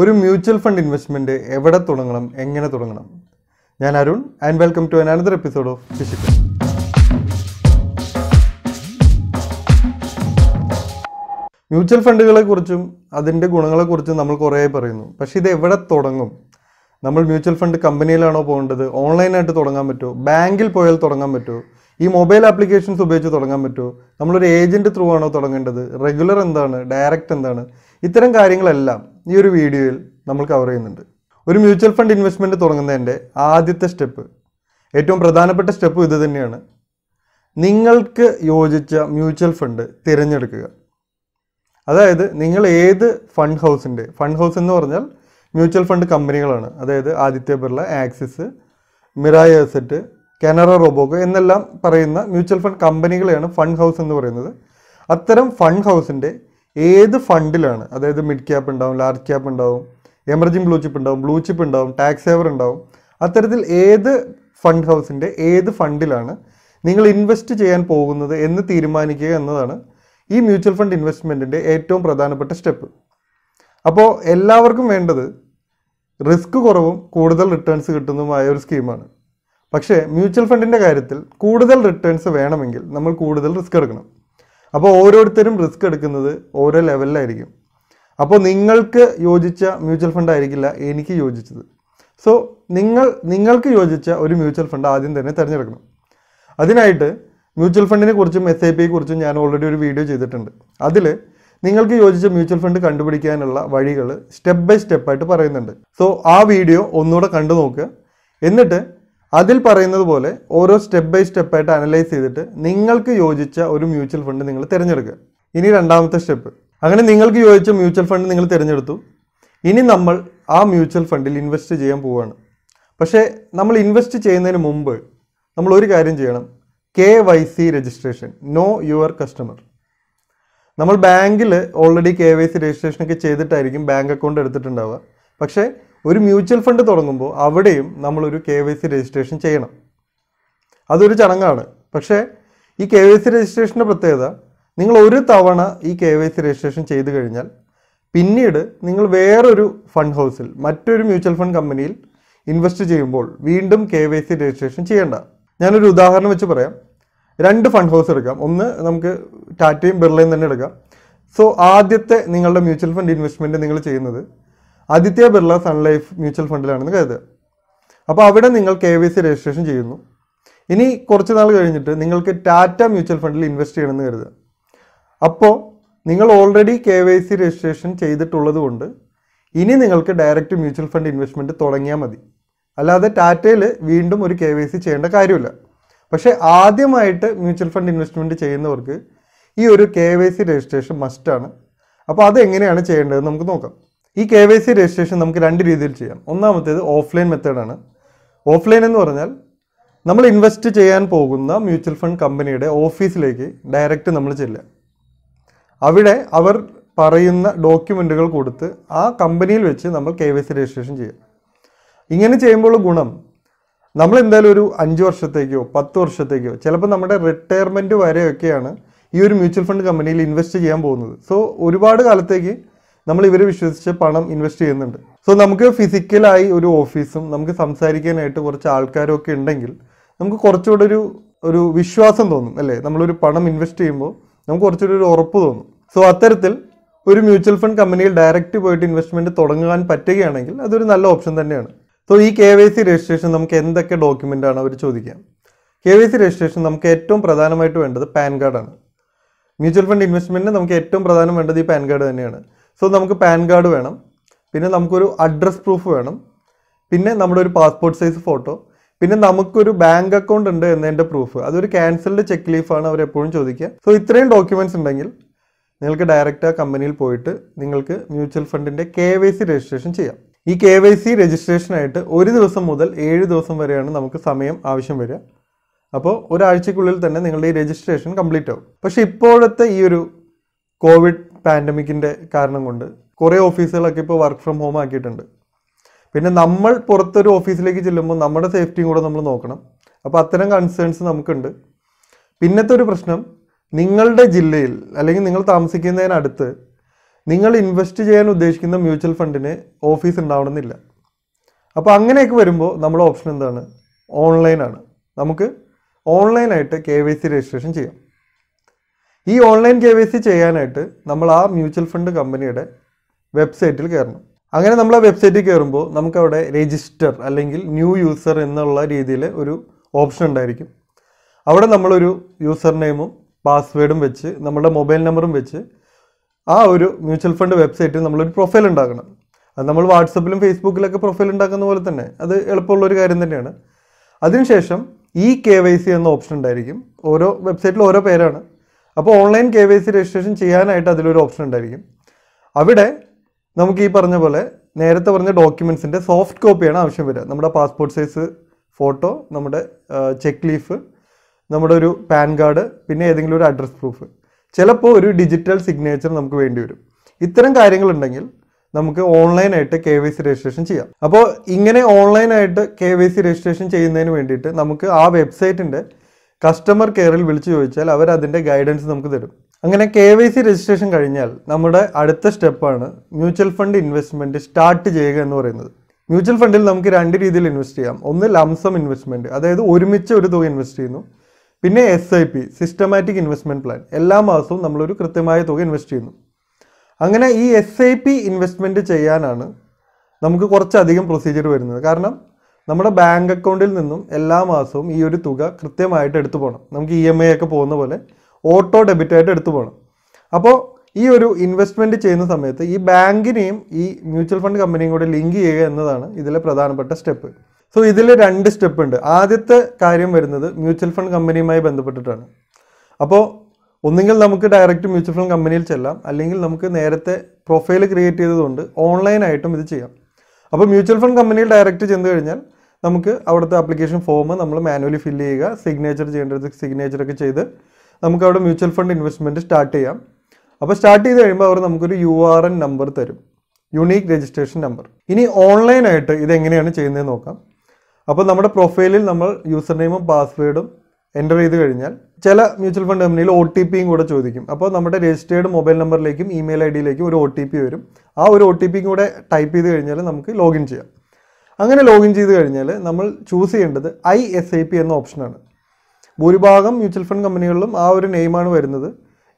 ഒരു mutual fund investment എവിടെ തുടങ്ങണം എങ്ങനെ തുടങ്ങണം ഞാൻ Arun and welcome to another episode of physical mutual ഫണ്ടുകളെക്കുറിച്ചും അതിൻ്റെ ഗുണങ്ങളെക്കുറിച്ചും നമ്മൾ കുറേ പറയുന്നു പക്ഷേ ഇത് എവിടെ തുടങ്ങും നമ്മൾ മ്യൂച്വൽ ഫണ്ട് കമ്പനിയിലാണോ പോകേണ്ടത് ഓൺലൈനായിട്ട് തുടങ്ങാൻ പറ്റുമോ ബാങ്കിൽ പോയാൽ തുടങ്ങാൻ പറ്റുമോ ഈ മൊബൈൽ ആപ്ലിക്കേഷൻസ് ഉപയോഗിച്ച് തുടങ്ങാൻ പറ്റുമോ നമ്മളൊരു ഏജൻറ്റ് ത്രൂ ആണോ തുടങ്ങേണ്ടത് റെഗുലർ എന്താണ് ഡയറക്റ്റ് എന്താണ് ഇത്തരം കാര്യങ്ങളെല്ലാം ഈ ഒരു വീഡിയോയിൽ നമ്മൾ കവർ ചെയ്യുന്നുണ്ട് ഒരു മ്യൂച്വൽ ഫണ്ട് ഇൻവെസ്റ്റ്മെൻറ്റ് തുടങ്ങുന്നതിൻ്റെ ആദ്യത്തെ സ്റ്റെപ്പ് ഏറ്റവും പ്രധാനപ്പെട്ട സ്റ്റെപ്പ് ഇത് തന്നെയാണ് നിങ്ങൾക്ക് യോജിച്ച മ്യൂച്വൽ ഫണ്ട് തിരഞ്ഞെടുക്കുക അതായത് നിങ്ങൾ ഏത് ഫണ്ട് ഹൗസിൻ്റെ ഫണ്ട് ഹൗസ് എന്ന് പറഞ്ഞാൽ മ്യൂച്വൽ ഫണ്ട് കമ്പനികളാണ് അതായത് Aditya Birla Axis Mirae asset Canara Robeco എന്നെല്ലാം പറയുന്ന മ്യൂച്വൽ ഫണ്ട് കമ്പനികളെയാണ് ഫണ്ട് ഹൗസ് എന്ന് പറയുന്നത് അത്തരം ഫണ്ട് ഹൗസിൻ്റെ ഏത് ഫണ്ടിലാണ് അതായത് മിഡ് ക്യാപ്പ് ഉണ്ടാവും ലാർജ് ക്യാപ്പ് ഉണ്ടാവും എമർജിംഗ് ബ്ലൂ ചിപ്പ് ഉണ്ടാവും ബ്ലൂ ചിപ്പ് ഉണ്ടാവും ടാക്സ് സേവർ ഉണ്ടാവും അത്തരത്തിൽ ഏത് ഫണ്ട് ഹൗസിൻ്റെ ഏത് ഫണ്ടിലാണ് നിങ്ങൾ ഇൻവെസ്റ്റ് ചെയ്യാൻ പോകുന്നത് എന്ന് തീരുമാനിക്കുക എന്നതാണ് ഈ മ്യൂച്വൽ ഫണ്ട് ഇൻവെസ്റ്റ്മെൻറ്റിൻ്റെ ഏറ്റവും പ്രധാനപ്പെട്ട സ്റ്റെപ്പ് അപ്പോൾ എല്ലാവർക്കും വേണ്ടത് റിസ്ക് കുറവും കൂടുതൽ റിട്ടേൺസ് കിട്ടുന്നതുമായ ഒരു സ്കീമാണ് പക്ഷേ മ്യൂച്വൽ ഫണ്ടിൻ്റെ കാര്യത്തിൽ കൂടുതൽ റിട്ടേൺസ് വേണമെങ്കിൽ നമ്മൾ കൂടുതൽ റിസ്ക് എടുക്കണം അപ്പോൾ ഓരോരുത്തരും റിസ്ക് എടുക്കുന്നത് ഓരോ ലെവലിലായിരിക്കും അപ്പോൾ നിങ്ങൾക്ക് യോജിച്ച മ്യൂച്വൽ ഫണ്ട് ആയിരിക്കില്ല എനിക്ക് യോജിച്ചത് സോ നിങ്ങൾ നിങ്ങൾക്ക് യോജിച്ച ഒരു മ്യൂച്വൽ ഫണ്ട് ആദ്യം തന്നെ തിരഞ്ഞെടുക്കണം അതിനായിട്ട് മ്യൂച്വൽ ഫണ്ടിനെ കുറിച്ചും എസ് ഐ പിയെ കുറിച്ചും ഞാൻ ഓൾറെഡി ഒരു വീഡിയോ ചെയ്തിട്ടുണ്ട് അതിൽ നിങ്ങൾക്ക് യോജിച്ച മ്യൂച്വൽ ഫണ്ട് കണ്ടുപിടിക്കാനുള്ള വഴികൾ സ്റ്റെപ്പ് ബൈ സ്റ്റെപ്പായിട്ട് പറയുന്നുണ്ട് സോ ആ വീഡിയോ ഒന്നുകൂടെ കണ്ടു നോക്കുക എന്നിട്ട് അതിൽ പറയുന്നത് പോലെ ഓരോ സ്റ്റെപ്പ് ബൈ സ്റ്റെപ്പായിട്ട് അനലൈസ് ചെയ്തിട്ട് നിങ്ങൾക്ക് യോജിച്ച ഒരു മ്യൂച്വൽ ഫണ്ട് നിങ്ങൾ തിരഞ്ഞെടുക്കുക ഇനി രണ്ടാമത്തെ സ്റ്റെപ്പ് അങ്ങനെ നിങ്ങൾക്ക് യോജിച്ച മ്യൂച്വൽ ഫണ്ട് നിങ്ങൾ തിരഞ്ഞെടുത്തു ഇനി നമ്മൾ ആ മ്യൂച്വൽ ഫണ്ടിൽ ഇൻവെസ്റ്റ് ചെയ്യാൻ പോവുകയാണ് പക്ഷേ നമ്മൾ ഇൻവെസ്റ്റ് ചെയ്യുന്നതിന് മുമ്പ് നമ്മൾ ഒരു കാര്യം ചെയ്യണം K Y C registration know your customer നമ്മൾ ബാങ്കിൽ ഓൾറെഡി കെ വൈ സി രജിസ്ട്രേഷനൊക്കെ ചെയ്തിട്ടായിരിക്കും ബാങ്ക് അക്കൗണ്ട് എടുത്തിട്ടുണ്ടാവുക പക്ഷേ ഒരു മ്യൂച്വൽ ഫണ്ട് തുടങ്ങുമ്പോൾ അവിടെയും നമ്മളൊരു കെ വൈ സി രജിസ്ട്രേഷൻ ചെയ്യണം അതൊരു ചടങ്ങാണ് പക്ഷേ ഈ കെ വൈ സി രജിസ്ട്രേഷൻ്റെ പ്രത്യേകത നിങ്ങൾ ഒരു തവണ ഈ കെ വൈ സി രജിസ്ട്രേഷൻ ചെയ്ത് കഴിഞ്ഞാൽ പിന്നീട് നിങ്ങൾ വേറൊരു ഫണ്ട് ഹൗസിൽ മറ്റൊരു മ്യൂച്വൽ ഫണ്ട് കമ്പനിയിൽ ഇൻവെസ്റ്റ് ചെയ്യുമ്പോൾ വീണ്ടും കെ വൈ സി രജിസ്ട്രേഷൻ ചെയ്യേണ്ട ഞാനൊരു ഉദാഹരണം വെച്ച് പറയാം രണ്ട് ഫണ്ട് ഹൗസ് എടുക്കാം ഒന്ന് നമുക്ക് ടാറ്റയും ബിർളയും തന്നെ എടുക്കാം സോ ആദ്യത്തെ നിങ്ങളുടെ മ്യൂച്വൽ ഫണ്ട് ഇൻവെസ്റ്റ്മെൻറ്റ് നിങ്ങൾ ചെയ്യുന്നത് ആദിത്യ ബിർള സൺലൈഫ് മ്യൂച്വൽ ഫണ്ടിലാണെന്ന് കരുതുക അപ്പോൾ അവിടെ നിങ്ങൾ കെ വി സി രജിസ്ട്രേഷൻ ചെയ്യുന്നു ഇനി കുറച്ച് നാൾ കഴിഞ്ഞിട്ട് നിങ്ങൾക്ക് ടാറ്റ മ്യൂച്വൽ ഫണ്ടിൽ ഇൻവെസ്റ്റ് ചെയ്യണമെന്ന് കരുതുക അപ്പോൾ നിങ്ങൾ already K Y C registration ചെയ്തിട്ടുള്ളത് കൊണ്ട് ഇനി നിങ്ങൾക്ക് ഡയറക്റ്റ് മ്യൂച്വൽ ഫണ്ട് ഇൻവെസ്റ്റ്മെൻറ്റ് തുടങ്ങിയാൽ മതി അല്ലാതെ ടാറ്റയിൽ വീണ്ടും ഒരു കെ വൈ സി ചെയ്യേണ്ട കാര്യമില്ല പക്ഷേ ആദ്യമായിട്ട് മ്യൂച്വൽ ഫണ്ട് ഇൻവെസ്റ്റ്മെൻറ്റ് ചെയ്യുന്നവർക്ക് ഈ ഒരു കെ വൈ സി രജിസ്ട്രേഷൻ മസ്റ്റാണ് അപ്പോൾ അതെങ്ങനെയാണ് ചെയ്യേണ്ടതെന്ന് നമുക്ക് നോക്കാം ഈ കെ വൈ സി രജിസ്ട്രേഷൻ നമുക്ക് രണ്ട് രീതിയിൽ ചെയ്യാം ഒന്നാമത്തേത് ഓഫ്ലൈൻ മെത്തേഡാണ് ഓഫ്ലൈൻ എന്ന് പറഞ്ഞാൽ നമ്മൾ ഇൻവെസ്റ്റ് ചെയ്യാൻ പോകുന്ന മ്യൂച്വൽ ഫണ്ട് കമ്പനിയുടെ ഓഫീസിലേക്ക് ഡയറക്റ്റ് നമ്മൾ ചെല്ലുക അവിടെ അവർ പറയുന്ന ഡോക്യുമെൻറ്റുകൾ കൊടുത്ത് ആ കമ്പനിയിൽ വെച്ച് നമ്മൾ കെ വൈ സി രജിസ്ട്രേഷൻ ചെയ്യുക ഇങ്ങനെ ചെയ്യുമ്പോൾ ഗുണം നമ്മൾ എന്തായാലും ഒരു അഞ്ച് വർഷത്തേക്കോ പത്ത് വർഷത്തേക്കോ ചിലപ്പോൾ നമ്മുടെ റിട്ടയർമെൻറ്റ് വരെയൊക്കെയാണ് ഈ ഒരു മ്യൂച്വൽ ഫണ്ട് കമ്പനിയിൽ ഇൻവെസ്റ്റ് ചെയ്യാൻ പോകുന്നത് സോ ഒരുപാട് കാലത്തേക്ക് നമ്മൾ ഇവർ വിശ്വസിച്ച് പണം ഇൻവെസ്റ്റ് ചെയ്യുന്നുണ്ട് സോ നമുക്ക് ഫിസിക്കലായി ഒരു ഓഫീസും നമുക്ക് സംസാരിക്കാനായിട്ട് കുറച്ച് ആൾക്കാരും ഒക്കെ ഉണ്ടെങ്കിൽ നമുക്ക് കുറച്ചുകൂടെ ഒരു ഒരു വിശ്വാസം തോന്നും അല്ലേ നമ്മളൊരു പണം ഇൻവെസ്റ്റ് ചെയ്യുമ്പോൾ നമുക്ക് കുറച്ചുകൂടി ഒരു ഉറപ്പ് തോന്നും സോ അത്തരത്തിൽ ഒരു മ്യൂച്വൽ ഫണ്ട് കമ്പനിയിൽ ഡയറക്റ്റ് പോയിട്ട് ഇൻവെസ്റ്റ്മെൻറ്റ് തുടങ്ങാൻ പറ്റുകയാണെങ്കിൽ അതൊരു നല്ല ഓപ്ഷൻ തന്നെയാണ് സോ ഈ കെ വൈ സി രജിസ്ട്രേഷൻ നമുക്ക് എന്തൊക്കെ ഡോക്യുമെൻ്റാണ് അവർ ചോദിക്കാം കെ വൈ സി രജിസ്ട്രേഷൻ നമുക്ക് ഏറ്റവും പ്രധാനമായിട്ട് വേണ്ടത് പാൻ കാർഡാണ് മ്യൂച്വൽ ഫണ്ട് ഇൻവെസ്റ്റ്മെൻറ്റിന് നമുക്ക് ഏറ്റവും പ്രധാനം വേണ്ടത് ഈ പാൻ കാർഡ് തന്നെയാണ് സോ നമുക്ക് പാൻ കാർഡ് വേണം പിന്നെ നമുക്കൊരു അഡ്രസ് പ്രൂഫ് വേണം പിന്നെ നമ്മുടെ ഒരു പാസ്പോർട്ട് സൈസ് ഫോട്ടോ പിന്നെ നമുക്കൊരു ബാങ്ക് അക്കൗണ്ട് ഉണ്ട് എന്നതിൻ്റെ പ്രൂഫ് അതൊരു ക്യാൻസൽഡ് ചെക്ക് ലീഫാണ് അവർ എപ്പോഴും ചോദിക്കുക സോ ഇത്രയും ഡോക്യുമെൻറ്റ്സ് ഉണ്ടെങ്കിൽ നിങ്ങൾക്ക് ഡയറക്റ്റ് ആ കമ്പനിയിൽ പോയിട്ട് നിങ്ങൾക്ക് മ്യൂച്വൽ ഫണ്ടിൻ്റെ കെ വൈ സി രജിസ്ട്രേഷൻ ചെയ്യാം ഈ കെ വൈ സി രജിസ്ട്രേഷനായിട്ട് ഒരു ദിവസം മുതൽ ഏഴ് ദിവസം വരെയാണ് നമുക്ക് സമയം ആവശ്യം വരിക അപ്പോൾ ഒരാഴ്ചക്കുള്ളിൽ തന്നെ നിങ്ങളുടെ ഈ രജിസ്ട്രേഷൻ കംപ്ലീറ്റ് ആവും പക്ഷേ ഇപ്പോഴത്തെ ഈ ഒരു കോവിഡ് പാൻഡമിക്കിൻ്റെ കാരണം കൊണ്ട് കുറേ ഓഫീസുകളൊക്കെ ഇപ്പോൾ വർക്ക് ഫ്രം ഹോം ആക്കിയിട്ടുണ്ട് പിന്നെ നമ്മൾ പുറത്തൊരു ഓഫീസിലേക്ക് ചെല്ലുമ്പോൾ നമ്മുടെ സേഫ്റ്റിയും കൂടെ നമ്മൾ നോക്കണം അപ്പോൾ അത്തരം കൺസേൺസ് നമുക്കുണ്ട് പിന്നത്തെ ഒരു പ്രശ്നം നിങ്ങളുടെ ജില്ലയിൽ അല്ലെങ്കിൽ നിങ്ങൾ താമസിക്കുന്നതിനടുത്ത് നിങ്ങൾ ഇൻവെസ്റ്റ് ചെയ്യാൻ ഉദ്ദേശിക്കുന്ന മ്യൂച്വൽ ഫണ്ടിന് ഓഫീസ് ഉണ്ടാവണമെന്നില്ല അപ്പോൾ അങ്ങനെയൊക്കെ വരുമ്പോൾ നമ്മുടെ ഓപ്ഷൻ എന്താണ് ഓൺലൈനാണ് നമുക്ക് ഓൺലൈനായിട്ട് കെ വൈ സി രജിസ്ട്രേഷൻ ചെയ്യാം ഈ ഓൺലൈൻ കെ വൈ സി ചെയ്യാനായിട്ട് നമ്മൾ ആ മ്യൂച്വൽ ഫണ്ട് കമ്പനിയുടെ വെബ്സൈറ്റിൽ കയറണം അങ്ങനെ നമ്മൾ ആ വെബ്സൈറ്റിൽ കയറുമ്പോൾ നമുക്കവിടെ രജിസ്റ്റർ അല്ലെങ്കിൽ ന്യൂ യൂസർ എന്നുള്ള രീതിയിൽ ഒരു ഓപ്ഷൻ ഉണ്ടായിരിക്കും അവിടെ നമ്മളൊരു യൂസർ നെയിമും പാസ്വേഡും വെച്ച് നമ്മുടെ മൊബൈൽ നമ്പറും വെച്ച് ആ ഒരു മ്യൂച്വൽ ഫണ്ട് വെബ്സൈറ്റിൽ നമ്മളൊരു പ്രൊഫൈൽ ഉണ്ടാക്കണം അത് നമ്മൾ വാട്സപ്പിലും ഫേസ്ബുക്കിലൊക്കെ പ്രൊഫൈൽ ഉണ്ടാക്കുന്ന പോലെ തന്നെ അത് എളുപ്പമുള്ളൊരു കാര്യം തന്നെയാണ് അതിനുശേഷം ഈ കെ വൈ സി എന്ന ഓപ്ഷൻ ഉണ്ടായിരിക്കും ഓരോ വെബ്സൈറ്റിൽ ഓരോ പേരാണ് അപ്പോൾ online K Y C registration ചെയ്യാനായിട്ട് അതിലൊരു ഓപ്ഷൻ ഉണ്ടായിരിക്കും അവിടെ നമുക്ക് ഈ പറഞ്ഞ പോലെ നേരത്തെ പറഞ്ഞ ഡോക്യുമെൻസിൻ്റെ സോഫ്റ്റ് കോപ്പിയാണ് ആവശ്യം വരിക നമ്മുടെ പാസ്പോർട്ട് സൈസ് ഫോട്ടോ നമ്മുടെ ചെക്ക് ലീഫ് നമ്മുടെ ഒരു പാൻ കാർഡ് പിന്നെ ഏതെങ്കിലും ഒരു അഡ്രസ് പ്രൂഫ് ചിലപ്പോൾ ഒരു ഡിജിറ്റൽ സിഗ്നേച്ചർ നമുക്ക് വേണ്ടി വരും ഇത്തരം കാര്യങ്ങളുണ്ടെങ്കിൽ നമുക്ക് ഓൺലൈനായിട്ട് കെ വൈ സി രജിസ്ട്രേഷൻ ചെയ്യാം അപ്പോൾ ഇങ്ങനെ ഓൺലൈനായിട്ട് കെ വൈ സി രജിസ്ട്രേഷൻ ചെയ്യുന്നതിന് വേണ്ടിയിട്ട് നമുക്ക് ആ വെബ്സൈറ്റിൻ്റെ കസ്റ്റമർ കെയറിൽ വിളിച്ചു ചോദിച്ചാൽ അവർ അതിൻ്റെ ഗൈഡൻസ് നമുക്ക് തരും അങ്ങനെ കെ വൈ സി രജിസ്ട്രേഷൻ കഴിഞ്ഞാൽ നമ്മുടെ അടുത്ത സ്റ്റെപ്പാണ് മ്യൂച്വൽ ഫണ്ട് ഇൻവെസ്റ്റ്മെൻറ്റ് സ്റ്റാർട്ട് ചെയ്യുക എന്ന് പറയുന്നത് മ്യൂച്വൽ ഫണ്ടിൽ നമുക്ക് രണ്ട് രീതിയിൽ ഇൻവെസ്റ്റ് ചെയ്യാം ഒന്ന് ലംസം ഇൻവെസ്റ്റ്മെൻറ്റ് അതായത് ഒരുമിച്ച് ഒരു തുക ഇൻവെസ്റ്റ് ചെയ്യുന്നു പിന്നെ S I P systematic investment plan എല്ലാ മാസവും നമ്മളൊരു കൃത്യമായ തുക ഇൻവെസ്റ്റ് ചെയ്യുന്നു അങ്ങനെ ഈ എസ് ഐ പി ഇൻവെസ്റ്റ്മെൻറ്റ് ചെയ്യാനാണ് നമുക്ക് കുറച്ചധികം പ്രൊസീജിയർ വരുന്നത് കാരണം നമ്മുടെ ബാങ്ക് അക്കൗണ്ടിൽ നിന്നും എല്ലാ മാസവും ഈ ഒരു തുക കൃത്യമായിട്ട് എടുത്തു പോകണം നമുക്ക് ഇ എം ഐ ഒക്കെ പോകുന്ന പോലെ ഓട്ടോ ഡെബിറ്റ് ആയിട്ട് എടുത്തു പോകണം അപ്പോൾ ഈ ഒരു ഇൻവെസ്റ്റ്മെൻറ്റ് ചെയ്യുന്ന സമയത്ത് ഈ ബാങ്കിനെയും ഈ മ്യൂച്വൽ ഫണ്ട് കമ്പനിയും കൂടെ ലിങ്ക് ചെയ്യുക എന്നതാണ് ഇതിലെ പ്രധാനപ്പെട്ട സ്റ്റെപ്പ് സോ ഇതിൽ രണ്ട് സ്റ്റെപ്പ് ഉണ്ട് ആദ്യത്തെ കാര്യം വരുന്നത് മ്യൂച്വൽ ഫണ്ട് കമ്പനിയുമായി ബന്ധപ്പെട്ടിട്ടാണ് അപ്പോൾ ഒന്നുകിൽ നമുക്ക് ഡയറക്റ്റ് മ്യൂച്വൽ ഫണ്ട് കമ്പനിയിൽ ചെല്ലാം അല്ലെങ്കിൽ നമുക്ക് നേരത്തെ പ്രൊഫൈൽ ക്രിയേറ്റ് ചെയ്തതുകൊണ്ട് ഓൺലൈനായിട്ടും ഇത് ചെയ്യാം അപ്പോൾ മ്യൂച്വൽ ഫണ്ട് കമ്പനിയിൽ ഡയറക്റ്റ് ചെന്ന് കഴിഞ്ഞാൽ നമുക്ക് അവിടുത്തെ ആപ്ലിക്കേഷൻ ഫോം നമ്മൾ മാനുവലി ഫില്ല് ചെയ്യുക സിഗ്നേച്ചർ ചെയ്യേണ്ടത് ഒക്കെ ചെയ്ത് നമുക്ക് അവിടെ മ്യൂച്വൽ ഫണ്ട് ഇൻവെസ്റ്റ്മെൻറ്റ് സ്റ്റാർട്ട് ചെയ്യാം അപ്പോൾ സ്റ്റാർട്ട് ചെയ്ത് കഴിയുമ്പോൾ അവർ നമുക്കൊരു യു ആർ എൻ നമ്പർ തരും യുണീക്ക് രജിസ്ട്രേഷൻ നമ്പർ ഇനി ഓൺലൈനായിട്ട് ഇത് എങ്ങനെയാണ് ചെയ്യുന്നത് നോക്കാം അപ്പോൾ നമ്മുടെ പ്രൊഫൈലിൽ നമ്മൾ യൂസർ നെയിമും പാസ്വേഡും എൻ്റർ ചെയ്ത് കഴിഞ്ഞാൽ ചില മ്യൂച്വൽ ഫണ്ട് കമ്പനിയിൽ ഒ ടി പിയും കൂടെ ചോദിക്കും അപ്പോൾ നമ്മുടെ രജിസ്റ്റേർഡ് മൊബൈൽ നമ്പറിലേക്കും ഇമെയിൽ ഐ ഡിയിലേക്കും ഒരു ഒ ടി പി വരും ആ ഒരു ഒ ടി പിയും കൂടെ ടൈപ്പ് ചെയ്ത് കഴിഞ്ഞാൽ നമുക്ക് ലോഗിൻ ചെയ്യാം അങ്ങനെ ലോഗിൻ ചെയ്ത് കഴിഞ്ഞാൽ നമ്മൾ ചൂസ് ചെയ്യേണ്ടത് ഐ എസ് ഐ പി എന്ന ഓപ്ഷനാണ് ഭൂരിഭാഗം മ്യൂച്വൽ ഫണ്ട് കമ്പനികളിലും ആ ഒരു നെയിമാണ് വരുന്നത്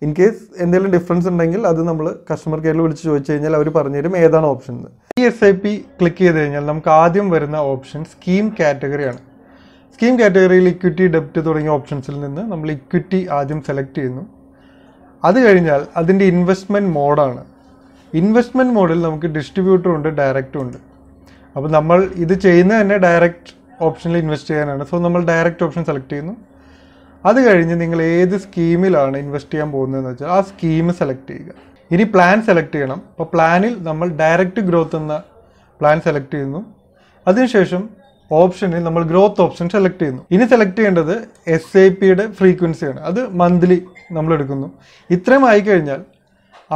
ഇൻ കേസ് എന്തെങ്കിലും ഡിഫറൻസ് ഉണ്ടെങ്കിൽ അത് നമ്മൾ കസ്റ്റമർ കെയറിൽ വിളിച്ച് ചോദിച്ചു കഴിഞ്ഞാൽ അവർ പറഞ്ഞുതരും ഏതാണ് ഓപ്ഷൻ എന്ന് I S I P click ചെയ്ത് കഴിഞ്ഞാൽ നമുക്ക് ആദ്യം വരുന്ന ഓപ്ഷൻ സ്കീം കാറ്റഗറിയാണ് സ്കീം കാറ്റഗറിയിൽ ഇക്വിറ്റി ഡെപ്റ്റ് തുടങ്ങിയ ഓപ്ഷൻസിൽ നിന്ന് നമ്മൾ ഇക്വിറ്റി ആദ്യം സെലക്ട് ചെയ്യുന്നു അത് കഴിഞ്ഞാൽ അതിൻ്റെ ഇൻവെസ്റ്റ്മെൻറ്റ് മോഡാണ് ഇൻവെസ്റ്റ്മെൻറ്റ് മോഡിൽ നമുക്ക് ഡിസ്ട്രിബ്യൂട്ടറുണ്ട് ഉണ്ട് ഡയറക്റ്റും ഉണ്ട് അപ്പോൾ നമ്മൾ ഇത് ചെയ്യുന്ന തന്നെ ഡയറക്റ്റ് ഓപ്ഷനിൽ ഇൻവെസ്റ്റ് ചെയ്യാനാണ് സോ നമ്മൾ ഡയറക്റ്റ് ഓപ്ഷൻ സെലക്ട് ചെയ്യുന്നു അത് കഴിഞ്ഞ് നിങ്ങൾ ഏത് സ്കീമിലാണ് ഇൻവെസ്റ്റ് ചെയ്യാൻ പോകുന്നതെന്ന് വെച്ചാൽ ആ സ്കീം സെലക്ട് ചെയ്യുക ഇനി പ്ലാൻ സെലക്ട് ചെയ്യണം അപ്പോൾ പ്ലാനിൽ നമ്മൾ ഡയറക്റ്റ് ഗ്രോത്ത് എന്ന പ്ലാൻ സെലക്ട് ചെയ്യുന്നു അതിനുശേഷം ഓപ്ഷനിൽ നമ്മൾ ഗ്രോത്ത് ഓപ്ഷൻ സെലക്ട് ചെയ്യുന്നു ഇനി സെലക്ട് ചെയ്യേണ്ടത് എസ് ഐ പിയുടെ ഫ്രീക്വൻസിയാണ് അത് മന്ത്ലി നമ്മൾ എടുക്കുന്നു ഇത്രയും ആയിക്കഴിഞ്ഞാൽ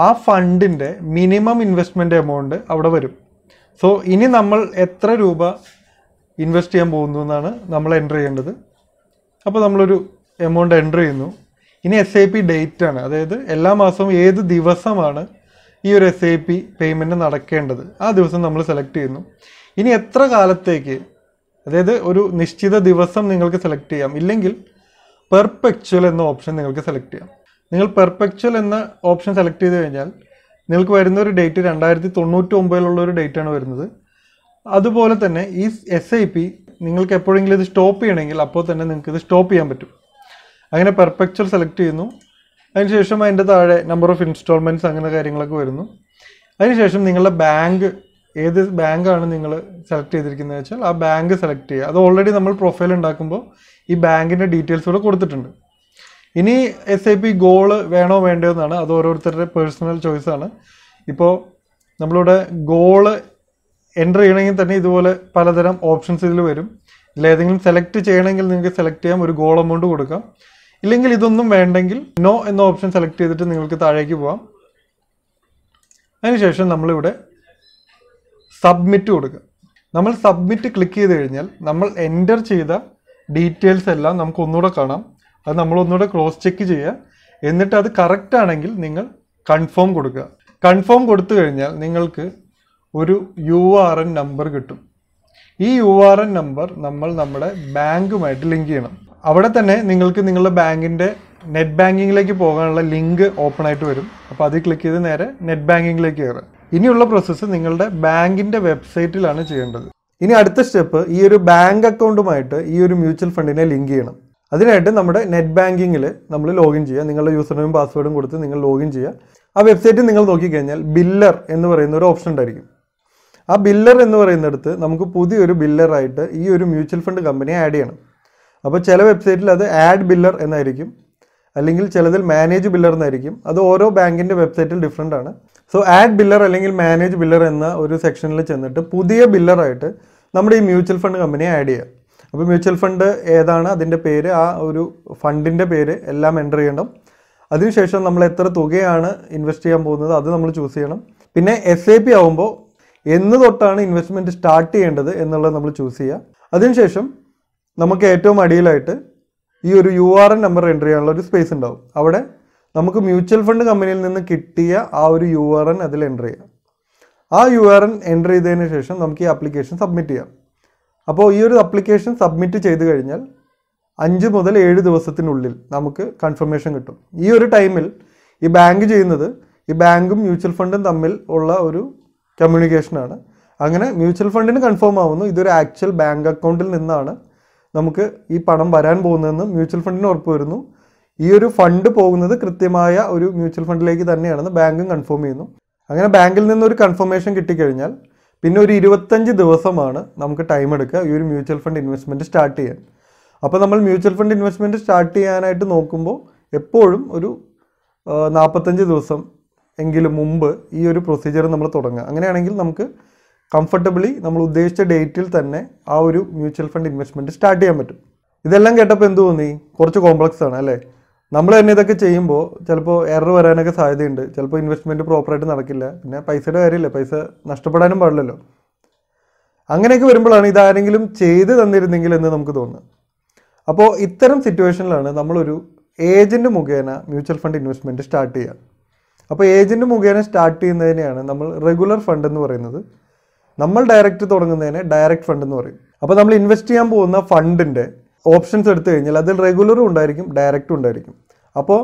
ആ ഫണ്ടിൻ്റെ മിനിമം ഇൻവെസ്റ്റ്മെൻറ്റ് എമൗണ്ട് അവിടെ വരും സോ ഇനി നമ്മൾ എത്ര രൂപ ഇൻവെസ്റ്റ് ചെയ്യാൻ പോകുന്നു എന്നാണ് നമ്മൾ എൻ്റർ ചെയ്യേണ്ടത് അപ്പോൾ നമ്മളൊരു എമൗണ്ട് എൻ്റർ ചെയ്യുന്നു ഇനി എസ് ഐ പി ഡേറ്റ് ആണ് അതായത് എല്ലാ മാസവും ഏത് ദിവസമാണ് ഈ ഒരു എസ് ഐ പി പേയ്മെൻറ്റ് നടക്കേണ്ടത് ആ ദിവസം നമ്മൾ സെലക്ട് ചെയ്യുന്നു ഇനി എത്ര കാലത്തേക്ക് അതായത് ഒരു നിശ്ചിത ദിവസം നിങ്ങൾക്ക് സെലക്ട് ചെയ്യാം ഇല്ലെങ്കിൽ പെർപെക്ച്വൽ എന്ന ഓപ്ഷൻ നിങ്ങൾക്ക് സെലക്ട് ചെയ്യാം നിങ്ങൾ പെർപെക്ച്വൽ എന്ന ഓപ്ഷൻ സെലക്ട് ചെയ്ത് കഴിഞ്ഞാൽ നിങ്ങൾക്ക് വരുന്ന ഒരു ഡേറ്റ് രണ്ടായിരത്തി തൊണ്ണൂറ്റി ഒമ്പതിലുള്ള ഒരു ആണ് വരുന്നത് അതുപോലെ തന്നെ ഈ എസ് ഐ പി നിങ്ങൾക്ക് എപ്പോഴെങ്കിലും ഇത് സ്റ്റോപ്പ് ചെയ്യണമെങ്കിൽ അപ്പോൾ തന്നെ നിങ്ങൾക്ക് ഇത് സ്റ്റോപ്പ് ചെയ്യാൻ പറ്റും അങ്ങനെ പെർഫെക്ച്വൽ സെലക്ട് ചെയ്യുന്നു അതിനുശേഷം അതിൻ്റെ താഴെ നമ്പർ ഓഫ് ഇൻസ്റ്റാൾമെൻറ്റ്സ് അങ്ങനെ കാര്യങ്ങളൊക്കെ വരുന്നു അതിനുശേഷം നിങ്ങളുടെ ബാങ്ക് ഏത് ബാങ്കാണ് നിങ്ങൾ സെലക്ട് ചെയ്തിരിക്കുന്നത് വെച്ചാൽ ആ ബാങ്ക് സെലക്ട് ചെയ്യുക അത് ഓൾറെഡി നമ്മൾ പ്രൊഫൈൽ ഉണ്ടാക്കുമ്പോൾ ഈ ബാങ്കിൻ്റെ ഡീറ്റെയിൽസ് കൂടെ കൊടുത്തിട്ടുണ്ട് ഇനി എസ് ഐ പി ഗോള് വേണോ എന്നാണ് അത് ഓരോരുത്തരുടെ പേഴ്സണൽ ചോയ്സാണ് ഇപ്പോൾ നമ്മളിവിടെ ഗോള് എൻ്റർ ചെയ്യണമെങ്കിൽ തന്നെ ഇതുപോലെ പലതരം ഓപ്ഷൻസ് ഇതിൽ വരും ഇതിലേതെങ്കിലും സെലക്ട് ചെയ്യണമെങ്കിൽ നിങ്ങൾക്ക് സെലക്ട് ചെയ്യാം ഒരു ഗോൾ എമൗണ്ട് കൊടുക്കാം ഇല്ലെങ്കിൽ ഇതൊന്നും വേണ്ടെങ്കിൽ നോ എന്ന ഓപ്ഷൻ സെലക്ട് ചെയ്തിട്ട് നിങ്ങൾക്ക് താഴേക്ക് പോവാം അതിനുശേഷം നമ്മളിവിടെ സബ്മിറ്റ് കൊടുക്കുക നമ്മൾ സബ്മിറ്റ് ക്ലിക്ക് ചെയ്ത് കഴിഞ്ഞാൽ നമ്മൾ എൻ്റർ ചെയ്ത ഡീറ്റെയിൽസ് എല്ലാം നമുക്ക് ഒന്നുകൂടെ കാണാം അത് നമ്മൾ ഒന്നുകൂടെ ക്രോസ് ചെക്ക് ചെയ്യുക എന്നിട്ട് അത് കറക്റ്റ് ആണെങ്കിൽ നിങ്ങൾ കൺഫേം കൊടുക്കുക കൺഫേം കൊടുത്തു കഴിഞ്ഞാൽ നിങ്ങൾക്ക് ഒരു യു ആർ എൻ നമ്പർ കിട്ടും ഈ യു ആർ എൻ നമ്പർ നമ്മൾ നമ്മുടെ ബാങ്കുമായിട്ട് ലിങ്ക് ചെയ്യണം അവിടെ തന്നെ നിങ്ങൾക്ക് നിങ്ങളുടെ ബാങ്കിൻ്റെ നെറ്റ് ബാങ്കിങ്ങിലേക്ക് പോകാനുള്ള ലിങ്ക് ഓപ്പൺ ആയിട്ട് വരും അപ്പോൾ അതിൽ ക്ലിക്ക് ചെയ്ത് നേരെ നെറ്റ് ബാങ്കിങ്ങിലേക്ക് കയറുക ഇനിയുള്ള പ്രോസസ്സ് നിങ്ങളുടെ ബാങ്കിൻ്റെ വെബ്സൈറ്റിലാണ് ചെയ്യേണ്ടത് ഇനി അടുത്ത സ്റ്റെപ്പ് ഈ ഒരു ബാങ്ക് അക്കൗണ്ടുമായിട്ട് ഈ ഒരു മ്യൂച്വൽ ഫണ്ടിനെ ലിങ്ക് ചെയ്യണം അതിനായിട്ട് നമ്മുടെ നെറ്റ് ബാങ്കിങ്ങിൽ നമ്മൾ ലോഗിൻ ചെയ്യുക നിങ്ങളുടെ യൂസർ നെയിം പാസ്വേഡും കൊടുത്ത് നിങ്ങൾ ലോഗിൻ ചെയ്യുക ആ വെബ്സൈറ്റിൽ നിങ്ങൾ നോക്കിക്കഴിഞ്ഞാൽ ബില്ലർ എന്ന് പറയുന്ന ഒരു ഓപ്ഷൻ ഉണ്ടായിരിക്കും ആ ബില്ലർ എന്ന് പറയുന്നിടത്ത് നമുക്ക് പുതിയൊരു ബില്ലറായിട്ട് ഈ ഒരു മ്യൂച്വൽ ഫണ്ട് കമ്പനി ആഡ് ചെയ്യണം അപ്പോൾ ചില വെബ്സൈറ്റിൽ അത് ആഡ് ബില്ലർ എന്നായിരിക്കും അല്ലെങ്കിൽ ചിലതിൽ മാനേജ് ബില്ലർ എന്നായിരിക്കും അത് ഓരോ ബാങ്കിൻ്റെ വെബ്സൈറ്റിൽ ഡിഫറെൻ്റ് ആണ് സോ ആഡ് ബില്ലർ അല്ലെങ്കിൽ മാനേജ് ബില്ലർ എന്ന ഒരു സെക്ഷനിൽ ചെന്നിട്ട് പുതിയ ബില്ലറായിട്ട് നമ്മുടെ ഈ മ്യൂച്വൽ ഫണ്ട് കമ്പനി ആഡ് ചെയ്യുക അപ്പോൾ മ്യൂച്വൽ ഫണ്ട് ഏതാണ് അതിൻ്റെ പേര് ആ ഒരു ഫണ്ടിൻ്റെ പേര് എല്ലാം എൻ്റർ ചെയ്യണം അതിനുശേഷം നമ്മൾ എത്ര തുകയാണ് ഇൻവെസ്റ്റ് ചെയ്യാൻ പോകുന്നത് അത് നമ്മൾ ചൂസ് ചെയ്യണം പിന്നെ എസ് പി ആവുമ്പോൾ എന്ന് തൊട്ടാണ് ഇൻവെസ്റ്റ്മെൻറ്റ് സ്റ്റാർട്ട് ചെയ്യേണ്ടത് എന്നുള്ളത് നമ്മൾ ചൂസ് ചെയ്യുക അതിനുശേഷം നമുക്ക് ഏറ്റവും അടിയിലായിട്ട് ഈ ഒരു U R N number enter ചെയ്യാനുള്ള ഒരു സ്പേസ് ഉണ്ടാവും അവിടെ നമുക്ക് മ്യൂച്വൽ ഫണ്ട് കമ്പനിയിൽ നിന്ന് കിട്ടിയ ആ ഒരു യു ആർ എൻ അതിൽ എൻ്റർ ചെയ്യാം ആ യു ആർ എൻ എൻ്റർ ചെയ്തതിന് ശേഷം നമുക്ക് ഈ ആപ്ലിക്കേഷൻ സബ്മിറ്റ് ചെയ്യാം അപ്പോൾ ഈ ഒരു അപ്ലിക്കേഷൻ സബ്മിറ്റ് ചെയ്ത് കഴിഞ്ഞാൽ അഞ്ച് മുതൽ ഏഴ് ദിവസത്തിനുള്ളിൽ നമുക്ക് കൺഫർമേഷൻ കിട്ടും ഈ ഒരു ടൈമിൽ ഈ ബാങ്ക് ചെയ്യുന്നത് ഈ ബാങ്കും മ്യൂച്വൽ ഫണ്ടും തമ്മിൽ ഉള്ള ഒരു കമ്മ്യൂണിക്കേഷനാണ് അങ്ങനെ മ്യൂച്വൽ ഫണ്ടിന് കൺഫേം ആവുന്നു ഇതൊരു ആക്ച്വൽ ബാങ്ക് അക്കൗണ്ടിൽ നിന്നാണ് നമുക്ക് ഈ പണം വരാൻ പോകുന്നതെന്ന് മ്യൂച്വൽ ഫണ്ടിന് ഉറപ്പ് വരുന്നു ഈ ഒരു ഫണ്ട് പോകുന്നത് കൃത്യമായ ഒരു മ്യൂച്വൽ ഫണ്ടിലേക്ക് തന്നെയാണെന്ന് ബാങ്കും കൺഫേം ചെയ്യുന്നു അങ്ങനെ ബാങ്കിൽ നിന്നൊരു കൺഫർമേഷൻ കിട്ടിക്കഴിഞ്ഞാൽ പിന്നെ ഒരു ഇരുപത്തഞ്ച് ദിവസമാണ് നമുക്ക് ടൈം എടുക്കുക ഈ ഒരു മ്യൂച്വൽ ഫണ്ട് ഇൻവെസ്റ്റ്മെൻറ്റ് സ്റ്റാർട്ട് ചെയ്യാൻ അപ്പോൾ നമ്മൾ മ്യൂച്വൽ ഫണ്ട് ഇൻവെസ്റ്റ്മെൻറ്റ് സ്റ്റാർട്ട് ചെയ്യാനായിട്ട് നോക്കുമ്പോൾ എപ്പോഴും ഒരു നാൽപ്പത്തഞ്ച് ദിവസം എങ്കിലും മുമ്പ് ഈ ഒരു പ്രൊസീജിയർ നമ്മൾ തുടങ്ങുക അങ്ങനെയാണെങ്കിൽ നമുക്ക് കംഫർട്ടബിളി നമ്മൾ ഉദ്ദേശിച്ച ഡേറ്റിൽ തന്നെ ആ ഒരു മ്യൂച്വൽ ഫണ്ട് ഇൻവെസ്റ്റ്മെൻറ്റ് സ്റ്റാർട്ട് ചെയ്യാൻ പറ്റും ഇതെല്ലാം കേട്ടപ്പോൾ എന്ത് തോന്നി കുറച്ച് കോംപ്ലക്സ് ആണ് അല്ലേ നമ്മൾ തന്നെ ഇതൊക്കെ ചെയ്യുമ്പോൾ ചിലപ്പോൾ എറർ വരാനൊക്കെ സാധ്യതയുണ്ട് ചിലപ്പോൾ ഇൻവെസ്റ്റ്മെൻറ്റ് പ്രോപ്പറായിട്ട് നടക്കില്ല പിന്നെ പൈസയുടെ കാര്യമില്ല പൈസ നഷ്ടപ്പെടാനും പാടില്ലല്ലോ അങ്ങനെയൊക്കെ വരുമ്പോഴാണ് ഇതാരെങ്കിലും ചെയ്ത് തന്നിരുന്നെങ്കിൽ എന്ന് നമുക്ക് തോന്നുന്നത് അപ്പോൾ ഇത്തരം സിറ്റുവേഷനിലാണ് നമ്മളൊരു ഏജൻറ്റ് മുഖേന മ്യൂച്വൽ ഫണ്ട് ഇൻവെസ്റ്റ്മെൻറ്റ് സ്റ്റാർട്ട് ചെയ്യുക അപ്പോൾ ഏജൻറ്റ് മുഖേന സ്റ്റാർട്ട് ചെയ്യുന്നതിനെയാണ് നമ്മൾ റെഗുലർ ഫണ്ട് എന്ന് പറയുന്നത് നമ്മൾ ഡയറക്റ്റ് തുടങ്ങുന്നതിനെ ഡയറക്റ്റ് ഫണ്ട് എന്ന് പറയും അപ്പോൾ നമ്മൾ ഇൻവെസ്റ്റ് ചെയ്യാൻ പോകുന്ന ഫണ്ടിൻ്റെ ഓപ്ഷൻസ് എടുത്തു കഴിഞ്ഞാൽ അതിൽ റെഗുലറും ഉണ്ടായിരിക്കും ഡയറക്റ്റും ഉണ്ടായിരിക്കും അപ്പോൾ